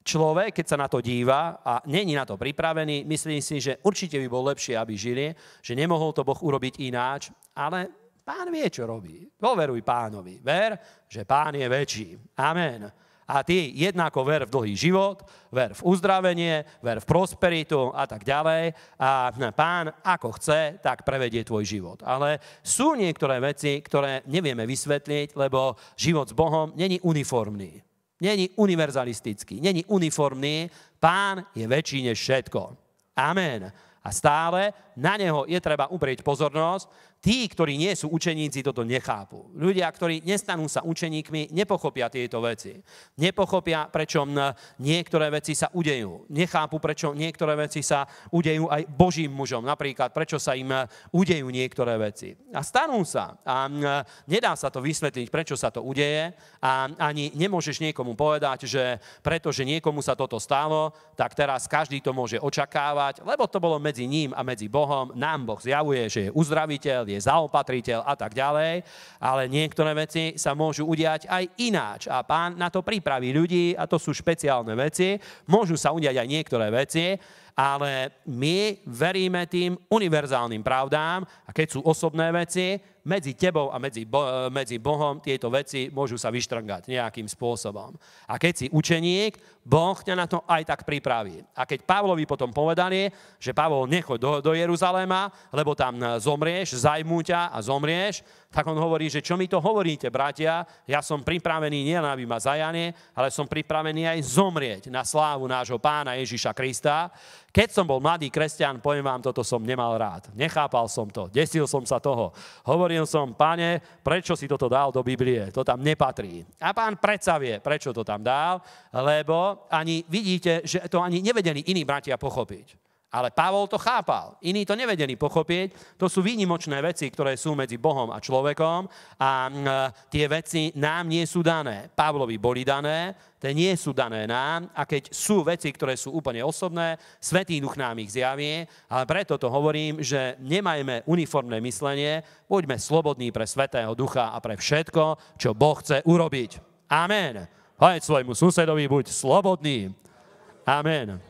A: človek, keď sa na to díva a není na to pripravený, myslím si, že určite by bol lepšie, aby žili, že nemohol to Boh urobiť ináč, ale pán vie, čo robí. Dôveruj pánovi. Ver, že pán je väčší. Amen. A ty jednako ver v dlhý život, ver v uzdravenie, ver v prosperitu a tak ďalej. A pán ako chce, tak prevedie tvoj život. Ale sú niektoré veci, ktoré nevieme vysvetliť, lebo život s Bohom není uniformný. Není univerzalistický, není uniformný. Pán je väčšine všetko. Amen. A stále na neho je treba uprieť pozornosť, Tí, ktorí nie sú učeníci, toto nechápu. Ľudia, ktorí nestanú sa učeníkmi, nepochopia tieto veci. Nepochopia, prečo niektoré veci sa udejú. Nechápu, prečo niektoré veci sa udejú aj Božím mužom. Napríklad, prečo sa im eh, udejú niektoré veci. A stanú sa. A nedá sa to vysvetliť, prečo sa to udeje. A ani nemôžeš niekomu povedať, že pretože niekomu sa toto stalo, tak teraz každý to môže očakávať, lebo to bolo medzi ním a medzi Bohom. Nám Boh zjavuje, že je uzdraviteľ, je zaopatriteľ a tak ďalej, ale niektoré veci sa môžu udiať aj ináč a pán na to pripraví ľudí a to sú špeciálne veci. Môžu sa udiať aj niektoré veci, ale my veríme tým univerzálnym pravdám a keď sú osobné veci, medzi tebou a medzi, bo, eh, medzi Bohom tieto veci môžu sa vyštrngať nejakým spôsobom. A keď si učeník, Boh ťa na to aj tak pripraví. A keď Pavlovi potom povedali, že Pavol nechoď do, do Jeruzaléma, lebo tam eh, zomrieš, zajmú ťa a zomrieš, tak on hovorí, že čo mi to hovoríte, bratia, ja som pripravený nielen, aby ma zajane, ale som pripravený aj zomrieť na slávu nášho pána Ježiša Krista. Keď som bol mladý kresťan, poviem vám, toto som nemal rád. Nechápal som to, desil som sa toho. Hovoril som, pane, prečo si toto dal do Biblie? To tam nepatrí. A pán predsa vie, prečo to tam dal, lebo ani vidíte, že to ani nevedeli iní bratia pochopiť. Ale Pavol to chápal. Iní to nevedeli pochopiť. To sú výnimočné veci, ktoré sú medzi Bohom a človekom a e, tie veci nám nie sú dané. Pavlovi boli dané, tie nie sú dané nám a keď sú veci, ktoré sú úplne osobné, Svetý duch nám ich zjavie, ale preto to hovorím, že nemajme uniformné myslenie, buďme slobodní pre Svetého ducha a pre všetko, čo Boh chce urobiť. Amen. Hoď svojmu susedovi, buď slobodný. Amen.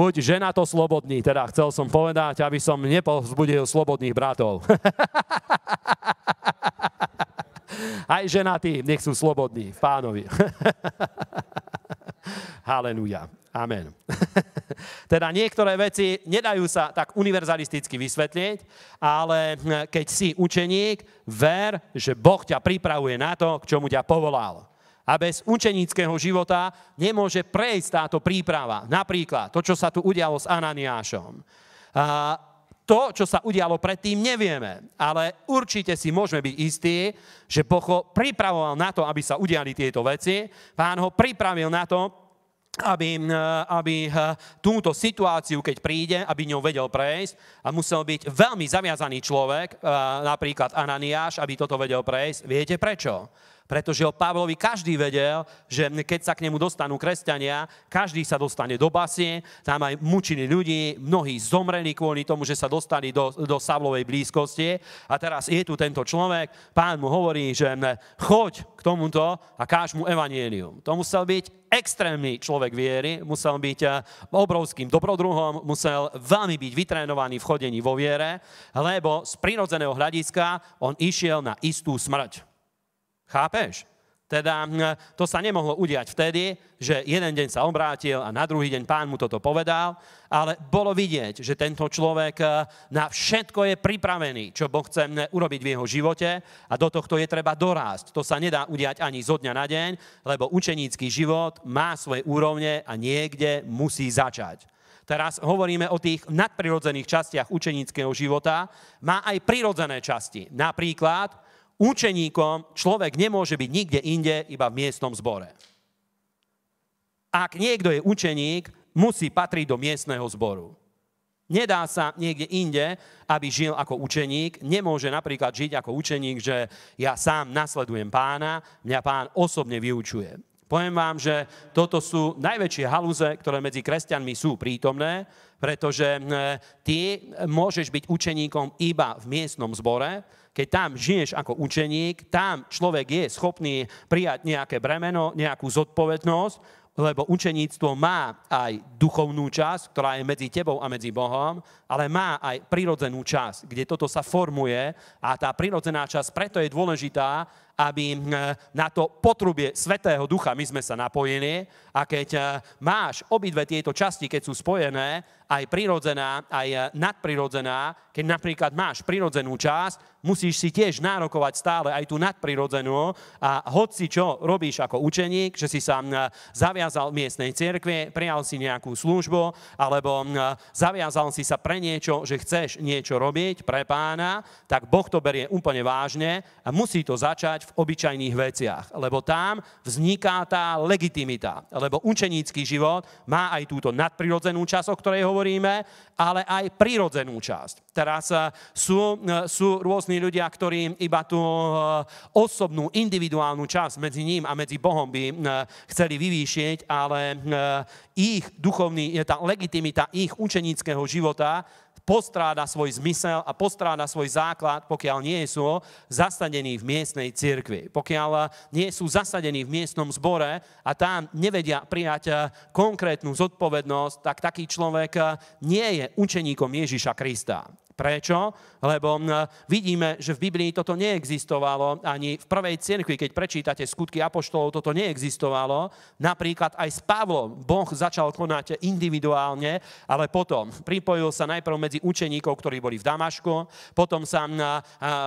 A: Buď žena to slobodný, teda chcel som povedať, aby som nepozbudil slobodných bratov. Aj ženatí nech sú slobodní pánovi. Halenúja. Amen. teda niektoré veci nedajú sa tak univerzalisticky vysvetliť, ale keď si učeník, ver, že Boh ťa pripravuje na to, k čomu ťa povolal a bez učeníckého života nemôže prejsť táto príprava. Napríklad to, čo sa tu udialo s Ananiášom. A to, čo sa udialo predtým, nevieme, ale určite si môžeme byť istí, že Boh ho pripravoval na to, aby sa udiali tieto veci. Pán ho pripravil na to, aby, aby túto situáciu, keď príde, aby ňou vedel prejsť a musel byť veľmi zaviazaný človek, napríklad Ananiáš, aby toto vedel prejsť. Viete prečo? Pretože o Pavlovi každý vedel, že keď sa k nemu dostanú kresťania, každý sa dostane do basie, tam aj mučili ľudí, mnohí zomreli kvôli tomu, že sa dostali do, do Savlovej blízkosti. A teraz je tu tento človek, pán mu hovorí, že choď k tomuto a káž mu evanielium. To musel byť extrémny človek viery, musel byť e, obrovským dobrodruhom, musel veľmi byť vytrénovaný v chodení vo viere, lebo z prirodzeného hľadiska on išiel na istú smrť. Chápeš? Teda hm, to sa nemohlo udiať vtedy, že jeden deň sa obrátil a na druhý deň pán mu toto povedal, ale bolo vidieť, že tento človek eh, na všetko je pripravený, čo Boh chce hm, urobiť v jeho živote a do tohto je treba dorásť. To sa nedá udiať ani zo dňa na deň, lebo učenícky život má svoje úrovne a niekde musí začať. Teraz hovoríme o tých nadprirodzených častiach učeníckého života. Má aj prirodzené časti. Napríklad Učeníkom človek nemôže byť nikde inde, iba v miestnom zbore. Ak niekto je učeník, musí patriť do miestneho zboru. Nedá sa niekde inde, aby žil ako učeník. Nemôže napríklad žiť ako učeník, že ja sám nasledujem pána, mňa pán osobne vyučuje. Poviem vám, že toto sú najväčšie halúze, ktoré medzi kresťanmi sú prítomné, pretože e, ty môžeš byť učeníkom iba v miestnom zbore, keď tam žiješ ako učeník, tam človek je schopný prijať nejaké bremeno, nejakú zodpovednosť, lebo učeníctvo má aj duchovnú časť, ktorá je medzi tebou a medzi Bohom, ale má aj prirodzenú časť, kde toto sa formuje a tá prirodzená časť preto je dôležitá, aby hm, na to potrubie Svetého Ducha my sme sa napojili a keď hm, máš obidve tieto časti, keď sú spojené, aj prirodzená, aj hm, nadprirodzená, keď napríklad máš prirodzenú časť, musíš si tiež nárokovať stále aj tú nadprirodzenú a hoci čo robíš ako učeník, že si sa zaviazal v miestnej cirkvi, prijal si nejakú službu, alebo zaviazal si sa pre niečo, že chceš niečo robiť pre pána, tak Boh to berie úplne vážne a musí to začať v obyčajných veciach, lebo tam vzniká tá legitimita, lebo učenícky život má aj túto nadprirodzenú časť, o ktorej hovoríme, ale aj prirodzenú časť. Teraz eh, sú, eh, sú rôzni ľudia, ktorí iba tú eh, osobnú, individuálnu časť medzi ním a medzi Bohom by chceli vyvýšiť, ale ich duchovný, tá legitimita ich učeníckého života postráda svoj zmysel a postráda svoj základ, pokiaľ nie sú zasadení v miestnej cirkvi. Pokiaľ nie sú zasadení v miestnom zbore a tam nevedia prijať eh, konkrétnu zodpovednosť, tak taký človek eh, nie je učeníkom Ježiša Krista. Prečo? Lebo vidíme, že v Biblii toto neexistovalo, ani v prvej cirkvi, keď prečítate skutky apoštolov, toto neexistovalo. Napríklad aj s Pavlom Boh začal konať individuálne, ale potom pripojil sa najprv medzi učeníkov, ktorí boli v Damašku, potom sa,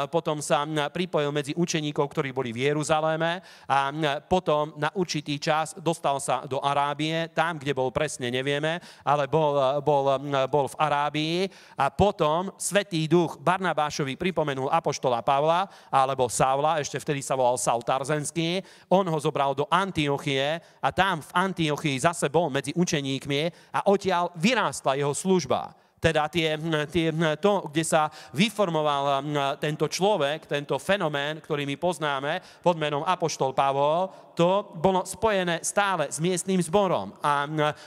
A: potom sa pripojil medzi učeníkov, ktorí boli v Jeruzaléme a potom na určitý čas dostal sa do Arábie, tam, kde bol presne nevieme, ale bol, bol, bol v Arábii a potom Svetý duch Barnabášovi pripomenul Apoštola Pavla, alebo Saula, ešte vtedy sa volal Saul Tarzenský. On ho zobral do Antiochie a tam v Antiochii zase bol medzi učeníkmi a odtiaľ vyrástla jeho služba teda tie, hm, tie, hm, to, kde sa vyformoval hm, tento človek, tento fenomén, ktorý my poznáme pod menom Apoštol Pavol, to bolo spojené stále s miestnym zborom. A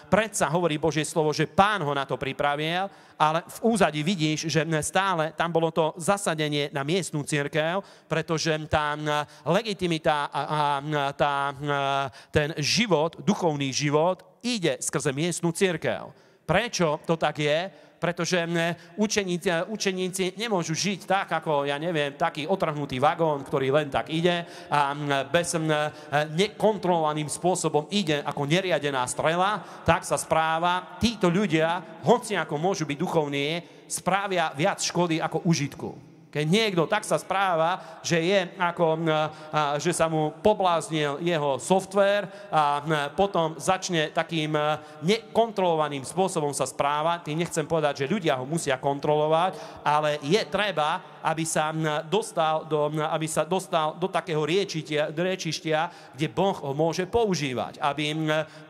A: predsa hovorí Božie slovo, že pán ho na to pripravil, ale v úzadi vidíš, že stále tam bolo to zasadenie na miestnú církev, pretože tá legitimita a tá, ten život, duchovný život, ide skrze miestnú církev. Prečo to tak je? pretože učeníci, učeníci nemôžu žiť tak, ako, ja neviem, taký otrhnutý vagón, ktorý len tak ide a bez nekontrolovaným spôsobom ide ako neriadená strela, tak sa správa. Títo ľudia, hoci ako môžu byť duchovní, správia viac škody ako užitku. Keď niekto tak sa správa, že, je ako, e, e, že sa mu pobláznil jeho software a e, potom začne takým nekontrolovaným spôsobom sa správať, tým nechcem povedať, že ľudia ho musia kontrolovať, ale je treba, aby sa dostal do, aby sa dostal do takého riečitia, riečištia, kde Boh ho môže používať. Aby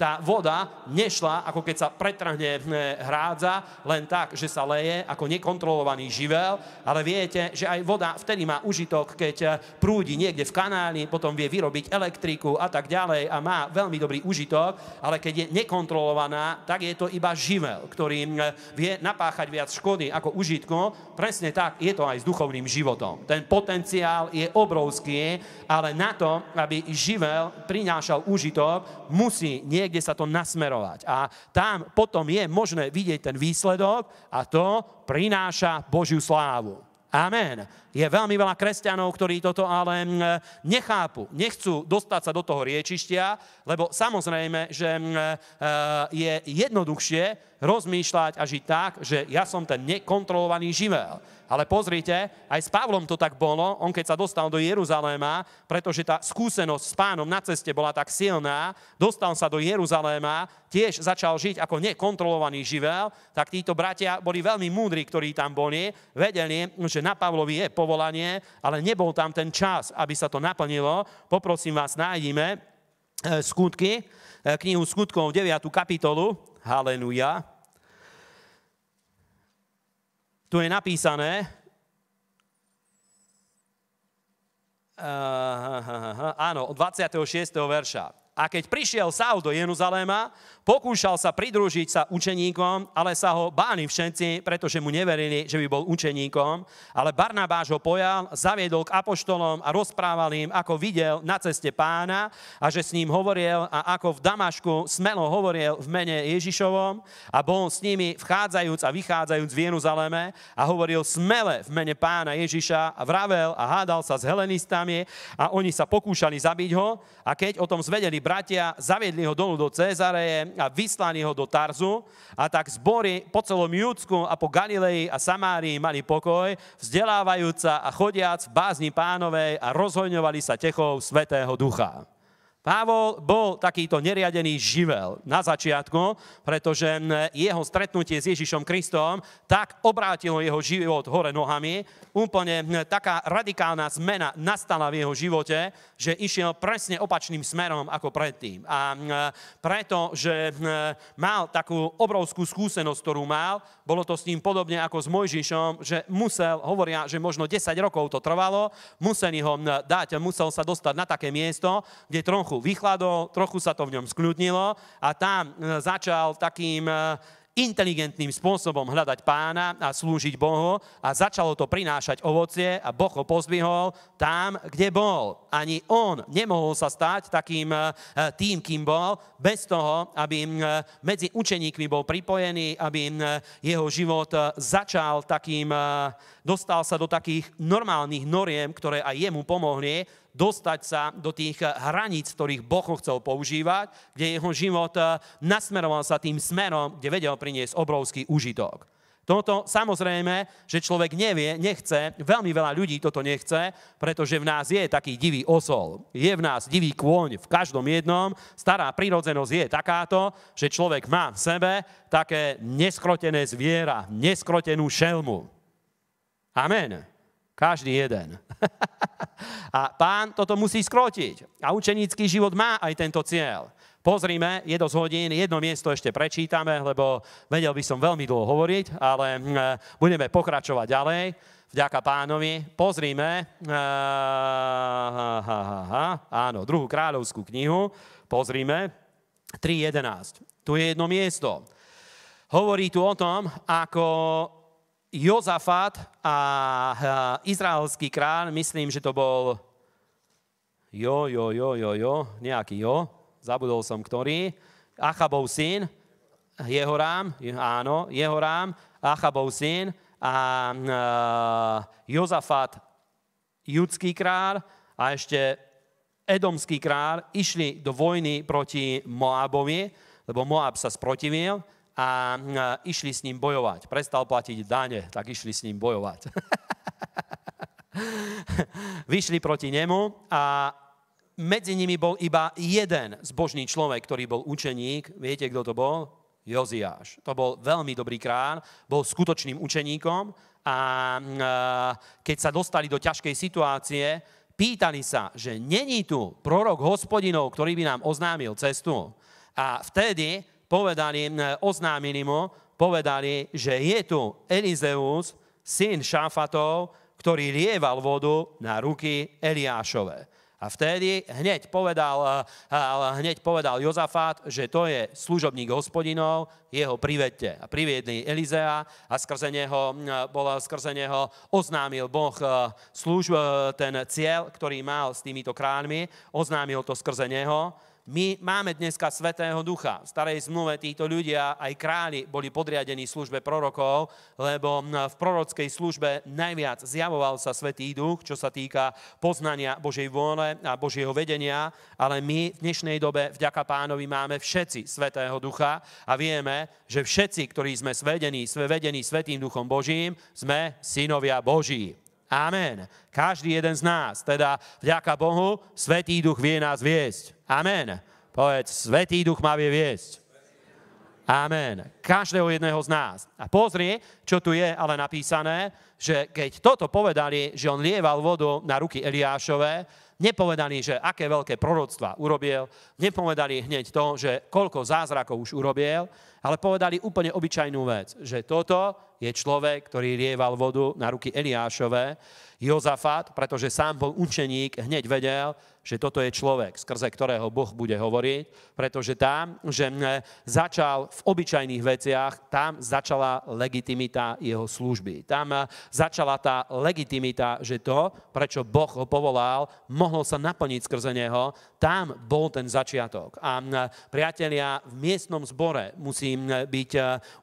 A: tá voda nešla, ako keď sa pretrhne hrádza, len tak, že sa leje ako nekontrolovaný živel, ale viete, že aj voda vtedy má užitok, keď eh, prúdi niekde v kanáli, potom vie vyrobiť elektriku a tak ďalej a má veľmi dobrý užitok, ale keď je nekontrolovaná, tak je to iba živel, ktorý eh, vie napáchať viac škody ako užitko. Presne tak je to aj s duchovným životom. Ten potenciál je obrovský, ale na to, aby živel prinášal užitok, musí niekde sa to nasmerovať. A tam potom je možné vidieť ten výsledok a to prináša Božiu slávu. Amen. Je veľmi veľa kresťanov, ktorí toto ale mm, eh, nechápu. Nechcú dostať sa do toho riečištia, lebo samozrejme, že mm, eh, je jednoduchšie rozmýšľať a žiť tak, že ja som ten nekontrolovaný živel. Ale pozrite, aj s Pavlom to tak bolo, on keď sa dostal do Jeruzaléma, pretože tá skúsenosť s pánom na ceste bola tak silná, dostal sa do Jeruzaléma, tiež začal žiť ako nekontrolovaný živel, tak títo bratia boli veľmi múdri, ktorí tam boli, vedeli, že na Pavlovi je povolanie, ale nebol tam ten čas, aby sa to naplnilo. Poprosím vás, nájdime eh, skutky, eh, knihu skutkov 9. kapitolu. Halenuja. Tu je napísané, uh, áno, 26. verša. A keď prišiel Saul do Jeruzaléma, pokúšal sa pridružiť sa učeníkom, ale sa ho báli všetci, pretože mu neverili, že by bol učeníkom. Ale Barnabáš ho pojal, zaviedol k apoštolom a rozprával im, ako videl na ceste pána a že s ním hovoril a ako v Damašku smelo hovoril v mene Ježišovom a bol s nimi vchádzajúc a vychádzajúc v Jeruzaleme a hovoril smele v mene pána Ježiša a vravel a hádal sa s helenistami a oni sa pokúšali zabiť ho a keď o tom zvedeli bratia, zaviedli ho dolu do Cezareje a vyslali ho do Tarzu a tak zbory po celom Júdsku a po Galilei a Samárii mali pokoj, vzdelávajúca a chodiac v bázni pánovej a rozhoňovali sa techov Svetého Ducha. Pavol bol takýto neriadený živel na začiatku, pretože jeho stretnutie s Ježišom Kristom tak obrátilo jeho život hore nohami, úplne e, taká radikálna zmena nastala v jeho živote, že išiel presne opačným smerom ako predtým. A e, preto, že e, mal takú obrovskú skúsenosť, ktorú mal, bolo to s ním podobne ako s Mojžišom, že musel, hovoria, že možno 10 rokov to trvalo, musel ho dať, musel sa dostať na také miesto, kde trochu vychladol, trochu sa to v ňom skľudnilo a tam začal takým inteligentným spôsobom hľadať pána a slúžiť Bohu a začalo to prinášať ovocie a Boh ho pozvihol tam, kde bol. Ani on nemohol sa stať takým eh, tým, kým bol, bez toho, aby eh, medzi učeníkmi bol pripojený, aby eh, jeho život začal takým, dostal sa do takých normálnych noriem, ktoré aj jemu pomohli, dostať sa do tých hraníc, ktorých Boh ho chcel používať, kde jeho život eh, nasmeroval sa tým smerom, kde vedel priniesť obrovský užitok. Toto samozrejme, že človek nevie, nechce, veľmi veľa ľudí toto nechce, pretože v nás je taký divý osol, je v nás divý kôň, v každom jednom. Stará prírodzenosť je takáto, že človek má v sebe také neskrotené zviera, neskrotenú šelmu. Amen. Každý jeden. a pán toto musí skrotiť. A učenícky život má aj tento cieľ. Pozrime, je dosť hodín, jedno miesto ešte prečítame, lebo vedel by som veľmi dlho hovoriť, ale hm, eh, budeme pokračovať ďalej. Vďaka pánovi. Pozrime, eh, áno, druhú kráľovskú knihu, pozrime, 3.11. Tu je jedno miesto. Hovorí tu o tom, ako Jozafat a e, izraelský král, myslím, že to bol jo, jo, jo, jo, jo, nejaký jo, zabudol som ktorý, Achabov syn, Jehorám, áno, Jehorám, Achabov syn a e, Jozafat, judský král a ešte edomský král išli do vojny proti Moabovi, lebo Moab sa sprotivil a išli s ním bojovať. Prestal platiť dane, tak išli s ním bojovať. Vyšli proti nemu a medzi nimi bol iba jeden zbožný človek, ktorý bol učeník. Viete, kto to bol? Joziáš. To bol veľmi dobrý král, bol skutočným učeníkom a keď sa dostali do ťažkej situácie, pýtali sa, že není tu prorok hospodinov, ktorý by nám oznámil cestu. A vtedy povedali, oznámili mu, povedali, že je tu Elizeus, syn Šafatov, ktorý lieval vodu na ruky Eliášové. A vtedy hneď povedal, hneď povedal Jozafát, že to je služobník hospodinov, jeho privedte. A priviedli Elizea a skrze neho, bol, skrze neho oznámil Boh služb, ten cieľ, ktorý mal s týmito kráľmi, oznámil to skrze neho my máme dneska Svetého Ducha. V starej zmluve títo ľudia, aj králi, boli podriadení službe prorokov, lebo v prorockej službe najviac zjavoval sa Svetý Duch, čo sa týka poznania Božej vôle a Božieho vedenia, ale my v dnešnej dobe vďaka pánovi máme všetci Svetého Ducha a vieme, že všetci, ktorí sme svedení, vedení Svetým Duchom Božím, sme synovia Boží. Amen. Každý jeden z nás. Teda vďaka Bohu, Svetý duch vie nás viesť. Amen. Povedz, Svetý duch ma vie viesť. Amen. Každého jedného z nás. A pozri, čo tu je ale napísané, že keď toto povedali, že on lieval vodu na ruky Eliášové, nepovedali, že aké veľké proroctva urobil, nepovedali hneď to, že koľko zázrakov už urobil, ale povedali úplne obyčajnú vec, že toto je človek, ktorý rieval vodu na ruky Eliášové, Jozafat, pretože sám bol učeník, hneď vedel, že toto je človek, skrze ktorého Boh bude hovoriť, pretože tam, že začal v obyčajných veciach, tam začala legitimita jeho služby. Tam eh, začala tá legitimita, že to, prečo Boh ho povolal, mohlo sa naplniť skrze neho, tam bol ten začiatok. A eh, priatelia, v miestnom zbore musí eh, byť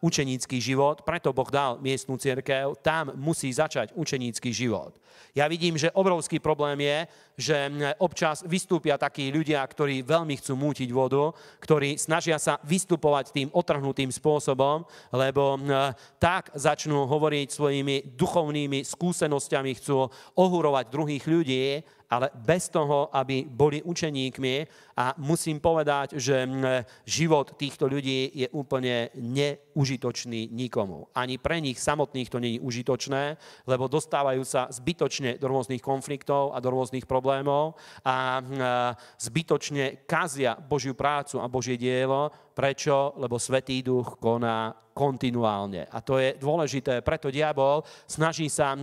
A: učenícky život, preto Boh dá dal miestnú církev, tam musí začať učenícky život. Ja vidím, že obrovský problém je, že občas vystúpia takí ľudia, ktorí veľmi chcú mútiť vodu, ktorí snažia sa vystupovať tým otrhnutým spôsobom, lebo tak začnú hovoriť svojimi duchovnými skúsenostiami, chcú ohurovať druhých ľudí ale bez toho, aby boli učeníkmi. A musím povedať, že život týchto ľudí je úplne neužitočný nikomu. Ani pre nich samotných to není užitočné, lebo dostávajú sa zbytočne do rôznych konfliktov a do rôznych problémov a zbytočne kazia Božiu prácu a Božie dielo, Prečo? Lebo Svetý Duch koná kontinuálne. A to je dôležité. Preto diabol snaží sa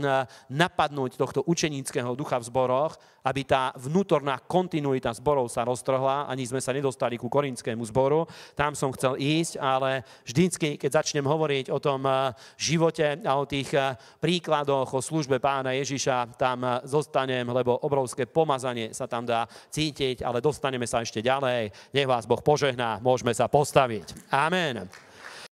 A: napadnúť tohto učeníckého ducha v zboroch, aby tá vnútorná kontinuita zborov sa roztrhla, ani sme sa nedostali ku korinskému zboru. Tam som chcel ísť, ale vždycky, keď začnem hovoriť o tom eh, živote a o tých eh, príkladoch, o službe pána Ježiša, tam eh, zostanem, lebo obrovské pomazanie sa tam dá cítiť, ale dostaneme sa ešte ďalej. Nech vás Boh požehná, môžeme sa postaviť. Amen.